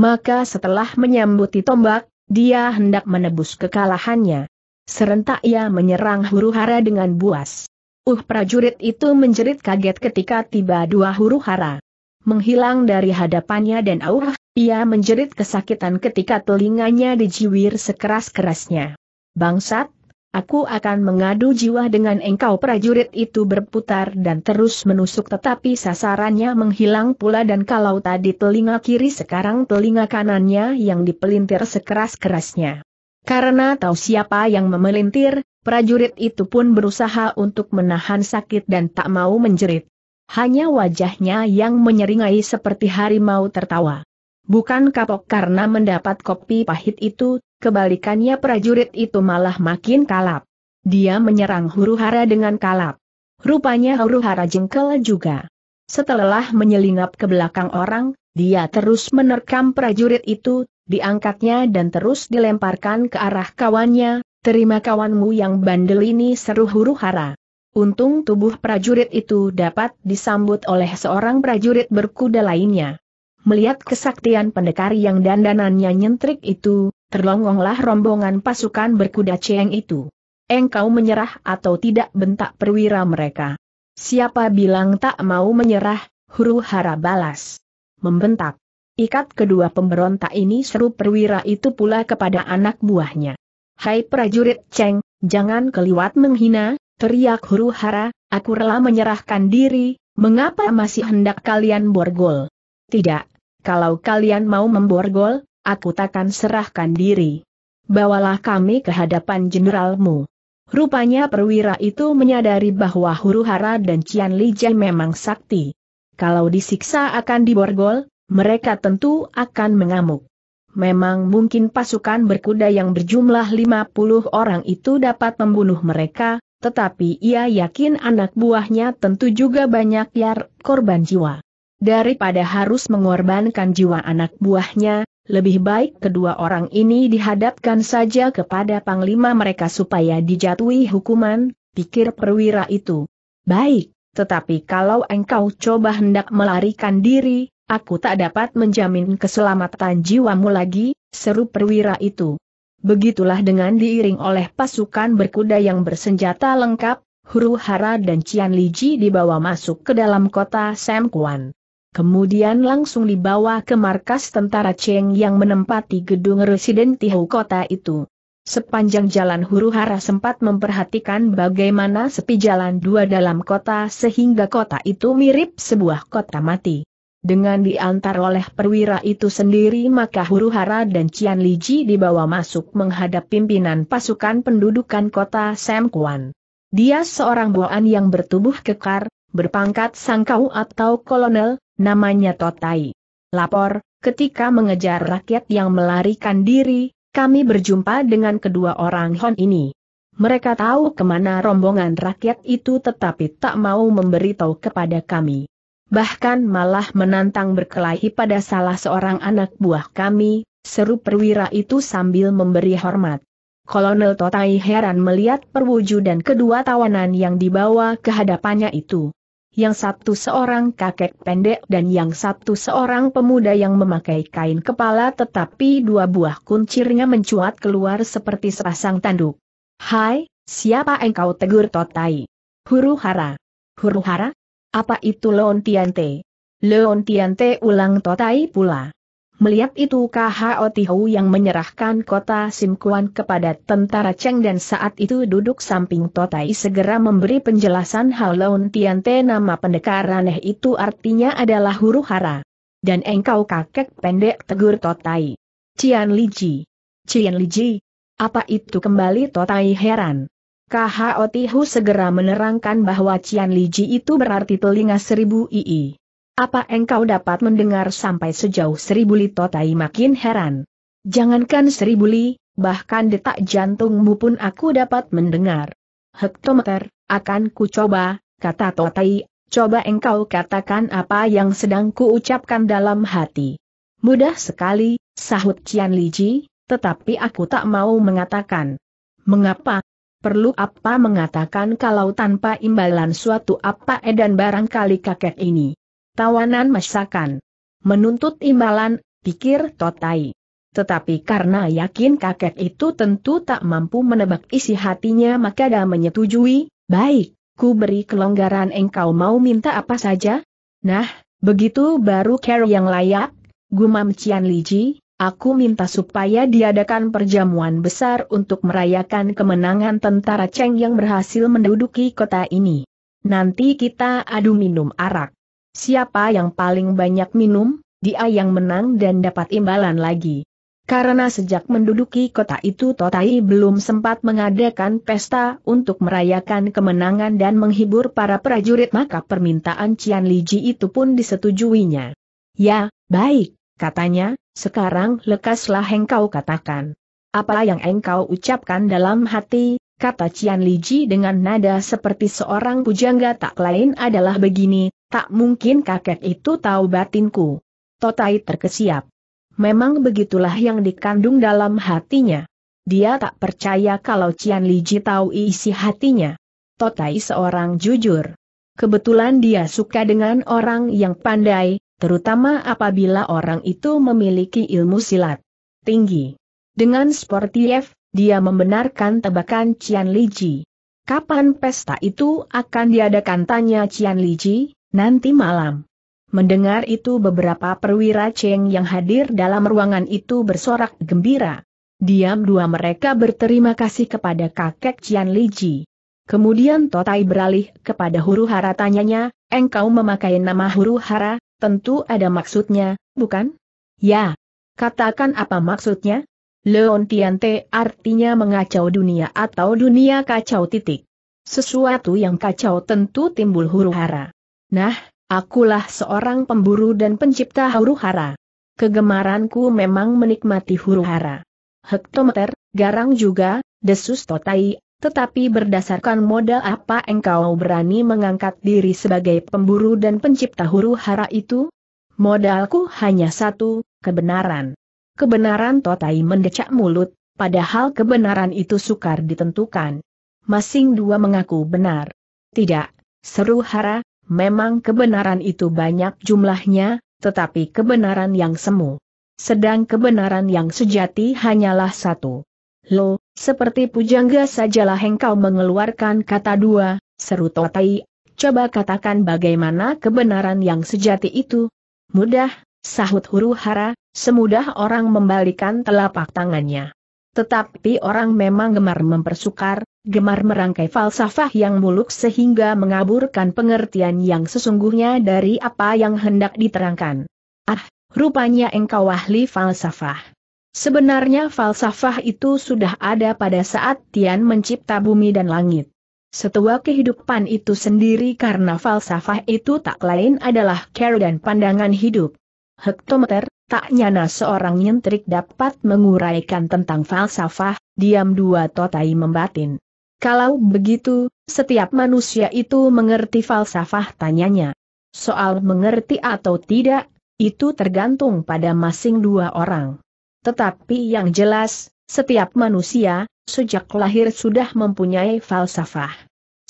Maka setelah menyambuti tombak, dia hendak menebus kekalahannya. Serentak ia menyerang huru hara dengan buas. Uh prajurit itu menjerit kaget ketika tiba dua huru hara. Menghilang dari hadapannya dan aurah, ia menjerit kesakitan ketika telinganya dijiwir sekeras-kerasnya. Bangsat, Aku akan mengadu jiwa dengan engkau prajurit itu berputar dan terus menusuk tetapi sasarannya menghilang pula dan kalau tadi telinga kiri sekarang telinga kanannya yang dipelintir sekeras-kerasnya. Karena tahu siapa yang memelintir, prajurit itu pun berusaha untuk menahan sakit dan tak mau menjerit. Hanya wajahnya yang menyeringai seperti harimau tertawa. Bukan kapok karena mendapat kopi pahit itu, Kebalikannya prajurit itu malah makin kalap. Dia menyerang Huruhara dengan kalap. Rupanya Huruhara jengkel juga. Setelah menyelinap ke belakang orang, dia terus menerkam prajurit itu, diangkatnya dan terus dilemparkan ke arah kawannya, terima kawanmu yang bandel ini seru Huruhara. Untung tubuh prajurit itu dapat disambut oleh seorang prajurit berkuda lainnya. Melihat kesaktian pendekar yang dandanannya nyentrik itu, terlongonglah rombongan pasukan berkuda Ceng itu. Engkau menyerah atau tidak bentak perwira mereka. Siapa bilang tak mau menyerah, huru hara balas. Membentak. Ikat kedua pemberontak ini seru perwira itu pula kepada anak buahnya. Hai prajurit Cheng, jangan keliwat menghina, teriak huru hara, aku rela menyerahkan diri, mengapa masih hendak kalian borgol? Tidak, kalau kalian mau memborgol, aku takkan serahkan diri. Bawalah kami ke hadapan jenderalmu. Rupanya perwira itu menyadari bahwa huru hara dan Cian Lijai memang sakti. Kalau disiksa akan diborgol, mereka tentu akan mengamuk. Memang mungkin pasukan berkuda yang berjumlah 50 orang itu dapat membunuh mereka, tetapi ia yakin anak buahnya tentu juga banyak yar korban jiwa. Daripada harus mengorbankan jiwa anak buahnya, lebih baik kedua orang ini dihadapkan saja kepada panglima mereka supaya dijatuhi hukuman, pikir perwira itu. Baik, tetapi kalau engkau coba hendak melarikan diri, aku tak dapat menjamin keselamatan jiwamu lagi, seru perwira itu. Begitulah dengan diiring oleh pasukan berkuda yang bersenjata lengkap, Huru Hara dan Cian Liji dibawa masuk ke dalam kota Semkuan. Kemudian langsung dibawa ke markas tentara Cheng yang menempati gedung residen Tihau kota itu. Sepanjang jalan huru hara sempat memperhatikan bagaimana sepi jalan dua dalam kota sehingga kota itu mirip sebuah kota mati. Dengan diantar oleh perwira itu sendiri maka huru hara dan Cian Liji dibawa masuk menghadap pimpinan pasukan pendudukan kota Kuan. Dia seorang buaan yang bertubuh kekar, berpangkat sangkau atau kolonel, namanya Totai. Lapor, ketika mengejar rakyat yang melarikan diri, kami berjumpa dengan kedua orang Hon ini. Mereka tahu kemana rombongan rakyat itu tetapi tak mau memberitahu kepada kami. Bahkan malah menantang berkelahi pada salah seorang anak buah kami, seru perwira itu sambil memberi hormat. Kolonel Totai heran melihat perwujudan kedua tawanan yang dibawa ke hadapannya itu yang satu seorang kakek pendek dan yang satu seorang pemuda yang memakai kain kepala tetapi dua buah kuncirnya mencuat keluar seperti sepasang tanduk. Hai, siapa engkau tegur Totai? Huru hara. Huru hara? Apa itu Leontiante? Leontiante ulang Totai pula. Melihat itu KHO Tihou yang menyerahkan kota Simkuan kepada tentara Cheng dan saat itu duduk samping Totai segera memberi penjelasan Halon Tiante nama pendekar aneh itu artinya adalah huru hara. Dan engkau kakek pendek tegur Totai. Cian Liji. Cian Liji. Apa itu kembali Totai heran. KHO Tihou segera menerangkan bahwa Cian Liji itu berarti telinga seribu ii. Apa engkau dapat mendengar sampai sejauh seribu li Totai makin heran. Jangankan seribu li, bahkan detak jantungmu pun aku dapat mendengar. Hektometer, akan ku coba, kata Totai, coba engkau katakan apa yang sedang kuucapkan dalam hati. Mudah sekali, sahut Cian Liji, tetapi aku tak mau mengatakan. Mengapa? Perlu apa mengatakan kalau tanpa imbalan suatu apa edan barangkali kakek ini? tawanan masakan. Menuntut imbalan, pikir Totai. Tetapi karena yakin kakek itu tentu tak mampu menebak isi hatinya maka dia menyetujui, baik, ku beri kelonggaran engkau mau minta apa saja? Nah, begitu baru care yang layak, gumam Cian Liji, aku minta supaya diadakan perjamuan besar untuk merayakan kemenangan tentara Cheng yang berhasil menduduki kota ini. Nanti kita adu minum arak. Siapa yang paling banyak minum, dia yang menang dan dapat imbalan lagi. Karena sejak menduduki kota itu Totai belum sempat mengadakan pesta untuk merayakan kemenangan dan menghibur para prajurit maka permintaan Cian Liji itu pun disetujuinya. Ya, baik, katanya, sekarang lekaslah engkau katakan. Apa yang engkau ucapkan dalam hati, kata Cian Liji dengan nada seperti seorang pujangga tak lain adalah begini, tak mungkin kakek itu tahu batinku. Totai terkesiap. Memang begitulah yang dikandung dalam hatinya. Dia tak percaya kalau Cian Liji tahu isi hatinya. Totai seorang jujur. Kebetulan dia suka dengan orang yang pandai, terutama apabila orang itu memiliki ilmu silat tinggi. Dengan sportif, dia membenarkan tebakan Cian Liji. Kapan pesta itu akan diadakan tanya Cian Liji, nanti malam. Mendengar itu beberapa perwira Cheng yang hadir dalam ruangan itu bersorak gembira. Diam dua mereka berterima kasih kepada kakek Cian Liji. Kemudian Totai beralih kepada huru hara tanyanya, engkau memakai nama huru hara, tentu ada maksudnya, bukan? Ya. Katakan apa maksudnya? Leon Tiante artinya mengacau dunia atau dunia kacau titik. Sesuatu yang kacau tentu timbul huru hara. Nah, akulah seorang pemburu dan pencipta huru hara. Kegemaranku memang menikmati huru hara. Hektometer, garang juga, desus totai, tetapi berdasarkan modal apa engkau berani mengangkat diri sebagai pemburu dan pencipta huru hara itu? Modalku hanya satu, kebenaran. Kebenaran Totai mendecak mulut, padahal kebenaran itu sukar ditentukan. Masing dua mengaku benar. Tidak, seru Hara, memang kebenaran itu banyak jumlahnya, tetapi kebenaran yang semu. Sedang kebenaran yang sejati hanyalah satu. Lo, seperti pujangga sajalah engkau mengeluarkan kata dua, seru Totai. Coba katakan bagaimana kebenaran yang sejati itu. Mudah, sahut huru hara, semudah orang membalikan telapak tangannya. Tetapi orang memang gemar mempersukar, gemar merangkai falsafah yang muluk sehingga mengaburkan pengertian yang sesungguhnya dari apa yang hendak diterangkan. Ah, rupanya engkau ahli falsafah. Sebenarnya falsafah itu sudah ada pada saat Tian mencipta bumi dan langit. Setua kehidupan itu sendiri karena falsafah itu tak lain adalah care dan pandangan hidup. Hektometer, Tak nyana seorang nyentrik dapat menguraikan tentang falsafah, diam dua totai membatin. Kalau begitu, setiap manusia itu mengerti falsafah tanyanya. Soal mengerti atau tidak, itu tergantung pada masing dua orang. Tetapi yang jelas, setiap manusia, sejak lahir sudah mempunyai falsafah.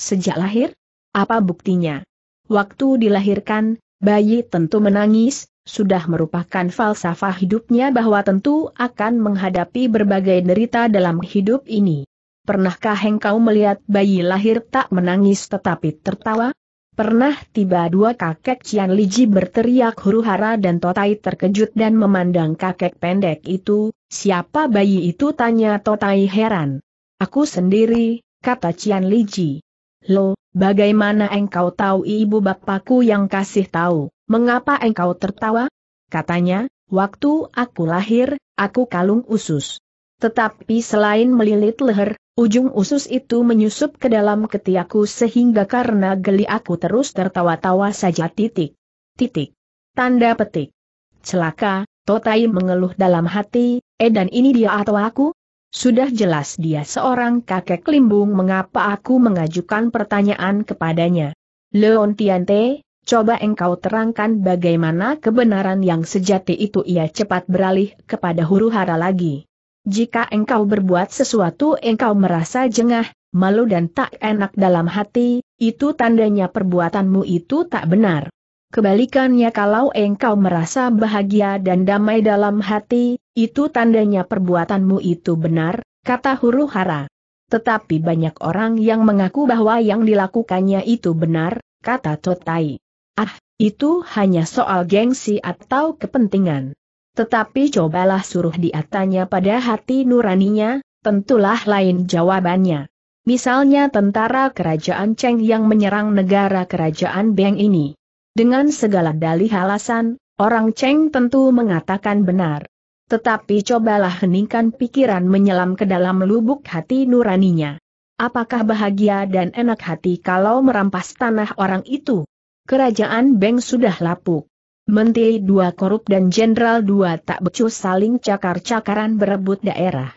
Sejak lahir? Apa buktinya? Waktu dilahirkan, bayi tentu menangis, sudah merupakan falsafah hidupnya bahwa tentu akan menghadapi berbagai derita dalam hidup ini. Pernahkah engkau melihat bayi lahir tak menangis tetapi tertawa? Pernah tiba dua kakek Cian Liji berteriak huru hara dan Totai terkejut dan memandang kakek pendek itu, siapa bayi itu tanya Totai heran. Aku sendiri, kata Cian Liji. Lo, bagaimana engkau tahu ibu bapakku yang kasih tahu, mengapa engkau tertawa? Katanya, waktu aku lahir, aku kalung usus. Tetapi selain melilit leher, ujung usus itu menyusup ke dalam ketiakku sehingga karena geli aku terus tertawa-tawa saja titik. Titik. Tanda petik. Celaka, Totai mengeluh dalam hati, eh dan ini dia atau aku? Sudah jelas dia seorang kakek limbung mengapa aku mengajukan pertanyaan kepadanya. Leon Tiante, coba engkau terangkan bagaimana kebenaran yang sejati itu ia cepat beralih kepada huru hara lagi. Jika engkau berbuat sesuatu engkau merasa jengah, malu dan tak enak dalam hati, itu tandanya perbuatanmu itu tak benar. Kebalikannya kalau engkau merasa bahagia dan damai dalam hati, itu tandanya perbuatanmu itu benar, kata huru hara. Tetapi banyak orang yang mengaku bahwa yang dilakukannya itu benar, kata Totai. Ah, itu hanya soal gengsi atau kepentingan. Tetapi cobalah suruh diatanya pada hati nuraninya, tentulah lain jawabannya. Misalnya tentara kerajaan Cheng yang menyerang negara kerajaan Beng ini. Dengan segala dalih alasan, orang Cheng tentu mengatakan benar. Tetapi cobalah heningkan pikiran menyelam ke dalam lubuk hati nuraninya. Apakah bahagia dan enak hati kalau merampas tanah orang itu? Kerajaan Beng sudah lapuk. Menteri dua korup dan jenderal dua tak becus saling cakar-cakaran berebut daerah.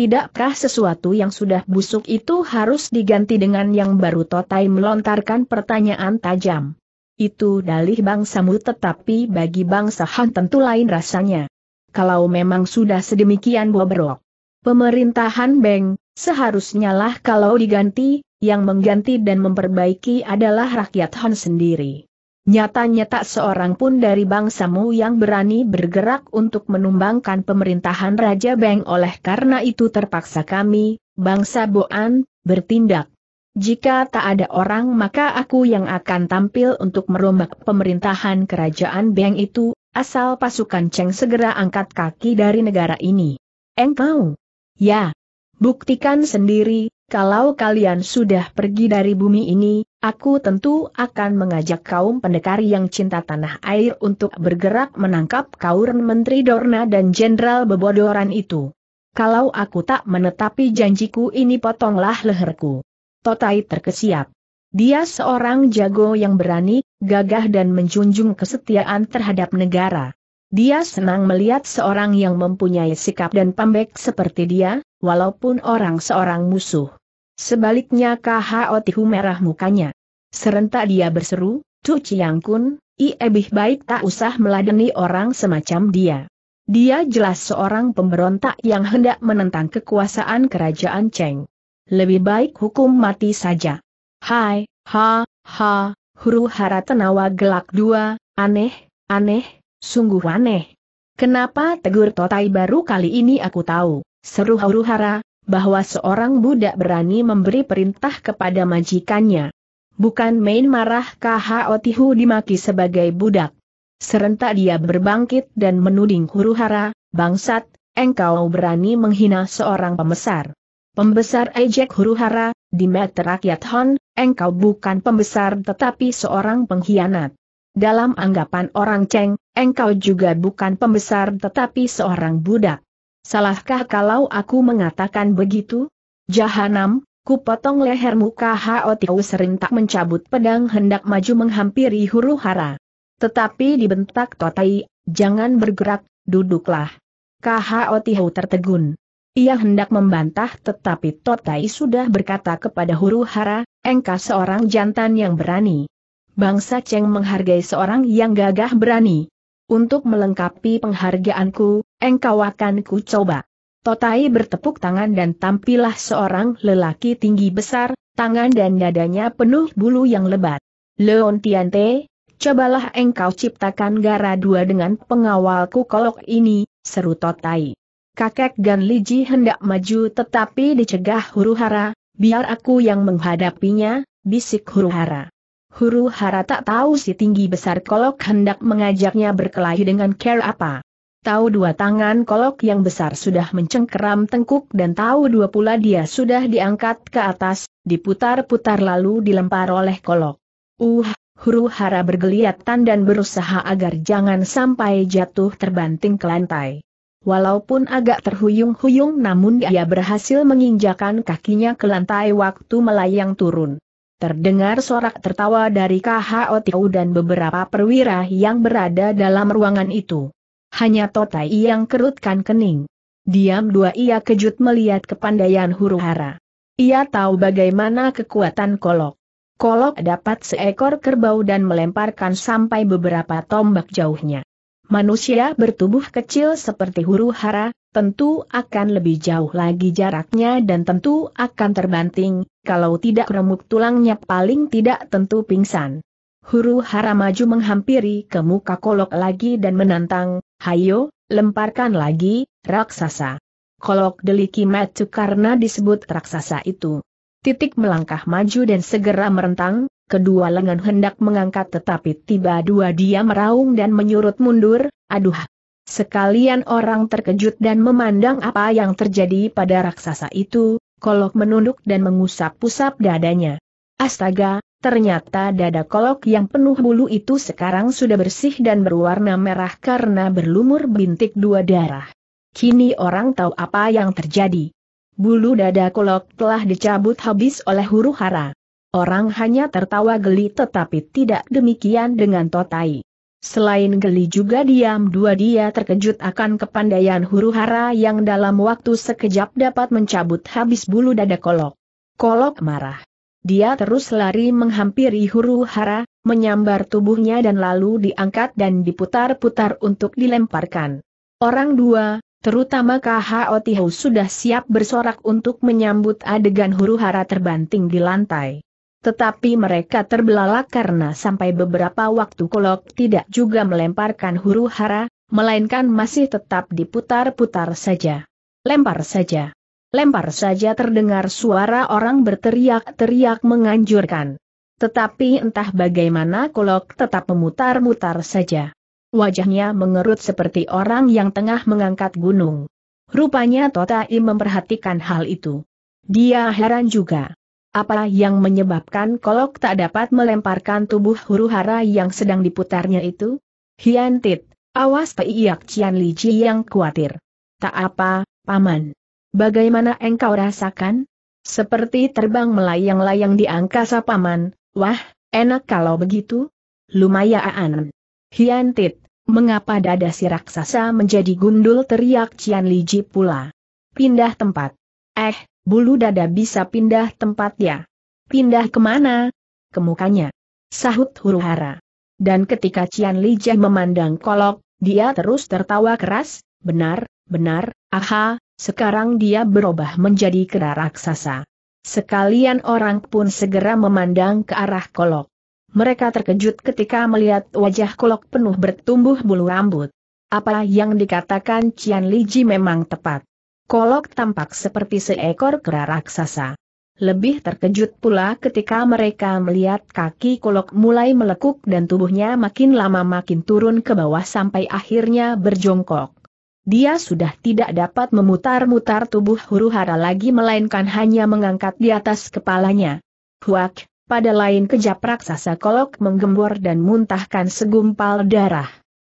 Tidakkah sesuatu yang sudah busuk itu harus diganti dengan yang baru Totai melontarkan pertanyaan tajam. Itu dalih bangsamu tetapi bagi bangsa Han tentu lain rasanya kalau memang sudah sedemikian bobrok. Pemerintahan Beng, seharusnya lah kalau diganti, yang mengganti dan memperbaiki adalah rakyat Han sendiri. Nyatanya tak seorang pun dari bangsamu yang berani bergerak untuk menumbangkan pemerintahan Raja Beng oleh karena itu terpaksa kami, bangsa Boan, bertindak. Jika tak ada orang maka aku yang akan tampil untuk merombak pemerintahan kerajaan Beng itu, asal pasukan Cheng segera angkat kaki dari negara ini. Engkau? Ya. Buktikan sendiri, kalau kalian sudah pergi dari bumi ini, aku tentu akan mengajak kaum pendekar yang cinta tanah air untuk bergerak menangkap kaur Menteri Dorna dan Jenderal Bebodoran itu. Kalau aku tak menetapi janjiku ini potonglah leherku. Totai terkesiap. Dia seorang jago yang berani, gagah dan menjunjung kesetiaan terhadap negara. Dia senang melihat seorang yang mempunyai sikap dan pambek seperti dia, walaupun orang seorang musuh. Sebaliknya KHO Tihu merah mukanya. Serentak dia berseru, Tu Chiang Kun, I lebih baik tak usah meladeni orang semacam dia. Dia jelas seorang pemberontak yang hendak menentang kekuasaan kerajaan Cheng lebih baik hukum mati saja. Hai, ha, ha, huru hara tenawa gelak dua, aneh, aneh, sungguh aneh. Kenapa tegur Totai baru kali ini aku tahu, seru huru hara, bahwa seorang budak berani memberi perintah kepada majikannya. Bukan main marah KHO Otihu dimaki sebagai budak. Serentak dia berbangkit dan menuding huru hara, bangsat, engkau berani menghina seorang pemesar. Pembesar ejek Huruhara, di mata rakyat Hon, engkau bukan pembesar tetapi seorang pengkhianat. Dalam anggapan orang Cheng, engkau juga bukan pembesar tetapi seorang budak. Salahkah kalau aku mengatakan begitu? Jahanam, ku potong lehermu KHOTU serintak mencabut pedang hendak maju menghampiri Huruhara. Tetapi dibentak Totai, jangan bergerak, duduklah. KHOTU tertegun. Ia hendak membantah tetapi Totai sudah berkata kepada huru hara, engkau seorang jantan yang berani. Bangsa Cheng menghargai seorang yang gagah berani. Untuk melengkapi penghargaanku, engkau akan ku coba. Totai bertepuk tangan dan tampillah seorang lelaki tinggi besar, tangan dan dadanya penuh bulu yang lebat. Leon Tiante, cobalah engkau ciptakan gara dua dengan pengawalku kolok ini, seru Totai kakek Gan Liji hendak maju tetapi dicegah huru hara, biar aku yang menghadapinya, bisik huru hara. Huru hara tak tahu si tinggi besar kolok hendak mengajaknya berkelahi dengan care apa. Tahu dua tangan kolok yang besar sudah mencengkeram tengkuk dan tahu dua pula dia sudah diangkat ke atas, diputar-putar lalu dilempar oleh kolok. Uh, huru hara bergeliatan dan berusaha agar jangan sampai jatuh terbanting ke lantai. Walaupun agak terhuyung-huyung namun ia berhasil menginjakan kakinya ke lantai waktu melayang turun. Terdengar sorak tertawa dari KHOTU dan beberapa perwira yang berada dalam ruangan itu. Hanya Totai yang kerutkan kening. Diam dua ia kejut melihat kepandaian huru hara. Ia tahu bagaimana kekuatan kolok. Kolok dapat seekor kerbau dan melemparkan sampai beberapa tombak jauhnya. Manusia bertubuh kecil seperti huru hara, tentu akan lebih jauh lagi jaraknya dan tentu akan terbanting, kalau tidak remuk tulangnya paling tidak tentu pingsan. Huru hara maju menghampiri ke muka kolok lagi dan menantang, hayo, lemparkan lagi, raksasa. Kolok deliki matu karena disebut raksasa itu. Titik melangkah maju dan segera merentang, kedua lengan hendak mengangkat tetapi tiba dua dia meraung dan menyurut mundur, aduh. Sekalian orang terkejut dan memandang apa yang terjadi pada raksasa itu, kolok menunduk dan mengusap-usap dadanya. Astaga, ternyata dada kolok yang penuh bulu itu sekarang sudah bersih dan berwarna merah karena berlumur bintik dua darah. Kini orang tahu apa yang terjadi. Bulu dada kolok telah dicabut habis oleh huru hara. Orang hanya tertawa geli tetapi tidak demikian dengan Totai. Selain geli juga diam dua dia terkejut akan kepandaian huru hara yang dalam waktu sekejap dapat mencabut habis bulu dada kolok. Kolok marah. Dia terus lari menghampiri huru hara, menyambar tubuhnya dan lalu diangkat dan diputar-putar untuk dilemparkan. Orang dua, terutama KHO Tihau sudah siap bersorak untuk menyambut adegan huru hara terbanting di lantai. Tetapi mereka terbelalak karena sampai beberapa waktu kolok tidak juga melemparkan huru hara, melainkan masih tetap diputar-putar saja. Lempar saja. Lempar saja terdengar suara orang berteriak-teriak menganjurkan. Tetapi entah bagaimana kolok tetap memutar-mutar saja. Wajahnya mengerut seperti orang yang tengah mengangkat gunung. Rupanya Totai memperhatikan hal itu. Dia heran juga. Apa yang menyebabkan kolok tak dapat melemparkan tubuh huru hara yang sedang diputarnya itu? Hian Tit, awas peiak Cian Li Ji yang khawatir. Tak apa, Paman. Bagaimana engkau rasakan? Seperti terbang melayang-layang di angkasa Paman, wah, enak kalau begitu. Lumayan. Hian Tit, mengapa dada si raksasa menjadi gundul teriak Cian Li Ji pula? Pindah tempat. Eh, bulu dada bisa pindah tempat ya? Pindah kemana? Kemukanya. Sahut huruhara. Dan ketika Cian Lijah memandang kolok, dia terus tertawa keras, benar, benar, aha, sekarang dia berubah menjadi kera raksasa. Sekalian orang pun segera memandang ke arah kolok. Mereka terkejut ketika melihat wajah kolok penuh bertumbuh bulu rambut. Apa yang dikatakan Cian Liji memang tepat. Kolok tampak seperti seekor kera raksasa. Lebih terkejut pula ketika mereka melihat kaki kolok mulai melekuk dan tubuhnya makin lama makin turun ke bawah sampai akhirnya berjongkok. Dia sudah tidak dapat memutar-mutar tubuh huru hara lagi melainkan hanya mengangkat di atas kepalanya. Huak, pada lain kejap raksasa kolok menggembor dan muntahkan segumpal darah.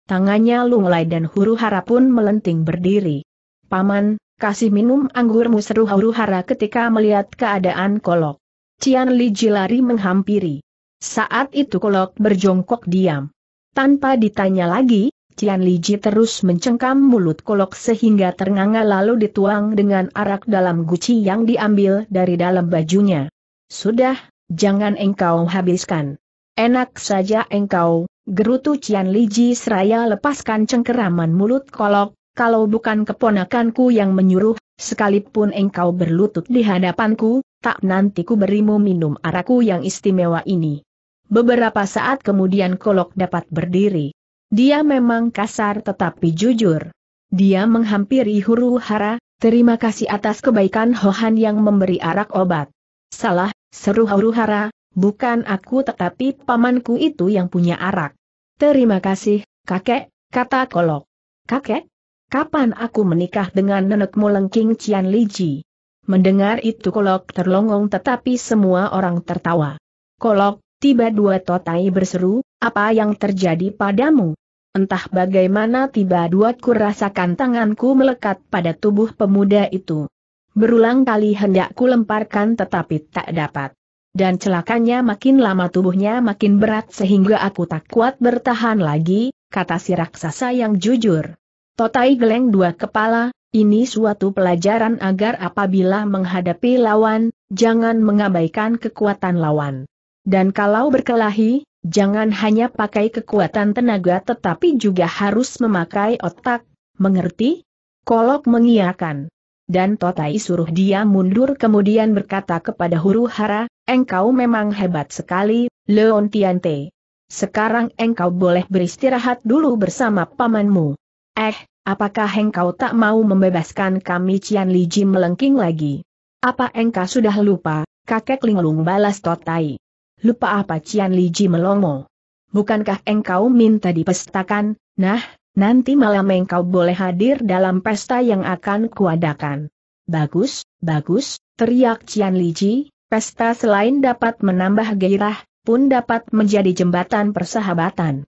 Tangannya lunglai dan huru hara pun melenting berdiri. Paman, kasih minum anggurmu seru huru hara ketika melihat keadaan kolok. Cian Li Jilari menghampiri. Saat itu kolok berjongkok diam. Tanpa ditanya lagi, Cian Li Ji terus mencengkam mulut kolok sehingga ternganga lalu dituang dengan arak dalam guci yang diambil dari dalam bajunya. Sudah, jangan engkau habiskan. Enak saja engkau, gerutu Cian Li Ji seraya lepaskan cengkeraman mulut kolok, kalau bukan keponakanku yang menyuruh, sekalipun engkau berlutut di hadapanku, tak nanti ku berimu minum araku yang istimewa ini. Beberapa saat kemudian Kolok dapat berdiri. Dia memang kasar tetapi jujur. Dia menghampiri huru hara, terima kasih atas kebaikan Hohan yang memberi arak obat. Salah, seru huru hara, bukan aku tetapi pamanku itu yang punya arak. Terima kasih, kakek, kata Kolok. Kakek? Kapan aku menikah dengan nenekmu Lengking Cian Liji? Mendengar itu Kolok terlongong tetapi semua orang tertawa. Kolok, tiba dua totai berseru, apa yang terjadi padamu? Entah bagaimana tiba dua ku rasakan tanganku melekat pada tubuh pemuda itu. Berulang kali hendak ku lemparkan tetapi tak dapat. Dan celakanya makin lama tubuhnya makin berat sehingga aku tak kuat bertahan lagi, kata si raksasa yang jujur. Totai geleng dua kepala, ini suatu pelajaran agar apabila menghadapi lawan, jangan mengabaikan kekuatan lawan. Dan kalau berkelahi, jangan hanya pakai kekuatan tenaga tetapi juga harus memakai otak, mengerti? Kolok mengiakan. Dan Totai suruh dia mundur kemudian berkata kepada Huru Hara, engkau memang hebat sekali, Leon Tiante. Sekarang engkau boleh beristirahat dulu bersama pamanmu. Eh, apakah engkau tak mau membebaskan kami Cian Li Ji melengking lagi? Apa engkau sudah lupa, kakek linglung balas Totai? Lupa apa Cian Li Ji melongo? Bukankah engkau minta dipestakan? Nah, nanti malam engkau boleh hadir dalam pesta yang akan kuadakan. Bagus, bagus, teriak Cian Li Ji, pesta selain dapat menambah gairah, pun dapat menjadi jembatan persahabatan.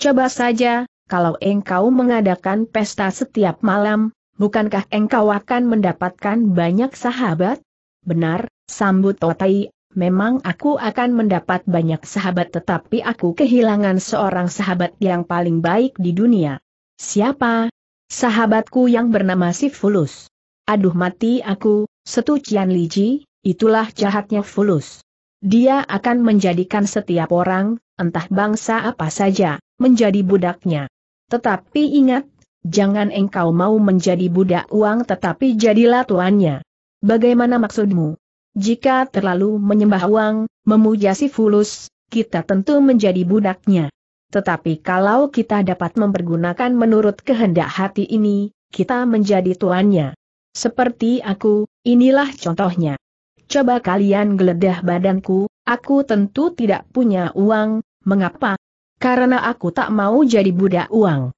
Coba saja, kalau engkau mengadakan pesta setiap malam, bukankah engkau akan mendapatkan banyak sahabat? Benar, sambut Totai, memang aku akan mendapat banyak sahabat tetapi aku kehilangan seorang sahabat yang paling baik di dunia. Siapa? Sahabatku yang bernama si Aduh mati aku, setu Cian Liji, itulah jahatnya Fulus. Dia akan menjadikan setiap orang, entah bangsa apa saja, menjadi budaknya. Tetapi ingat, jangan engkau mau menjadi budak uang tetapi jadilah tuannya. Bagaimana maksudmu? Jika terlalu menyembah uang, memuja si fulus, kita tentu menjadi budaknya. Tetapi kalau kita dapat mempergunakan menurut kehendak hati ini, kita menjadi tuannya. Seperti aku, inilah contohnya. Coba kalian geledah badanku, aku tentu tidak punya uang, mengapa karena aku tak mau jadi budak uang.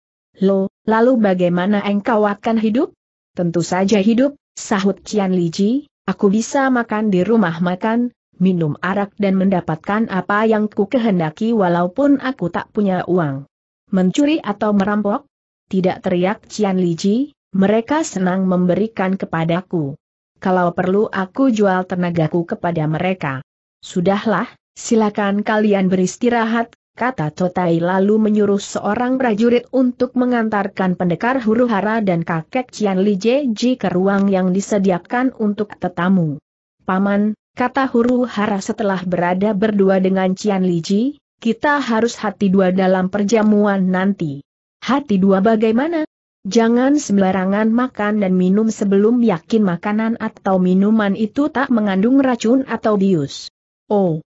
Lo, lalu bagaimana engkau akan hidup? Tentu saja hidup, sahut Cian Liji, aku bisa makan di rumah makan, minum arak dan mendapatkan apa yang ku kehendaki walaupun aku tak punya uang. Mencuri atau merampok? Tidak teriak Cian Liji, mereka senang memberikan kepadaku. Kalau perlu aku jual tenagaku kepada mereka. Sudahlah, silakan kalian beristirahat, kata Totai lalu menyuruh seorang prajurit untuk mengantarkan pendekar huru hara dan kakek Cian Li Jeji ke ruang yang disediakan untuk tetamu. Paman, kata huru hara setelah berada berdua dengan Cian Li Ji, kita harus hati dua dalam perjamuan nanti. Hati dua bagaimana? Jangan sembarangan makan dan minum sebelum yakin makanan atau minuman itu tak mengandung racun atau bius. Oh,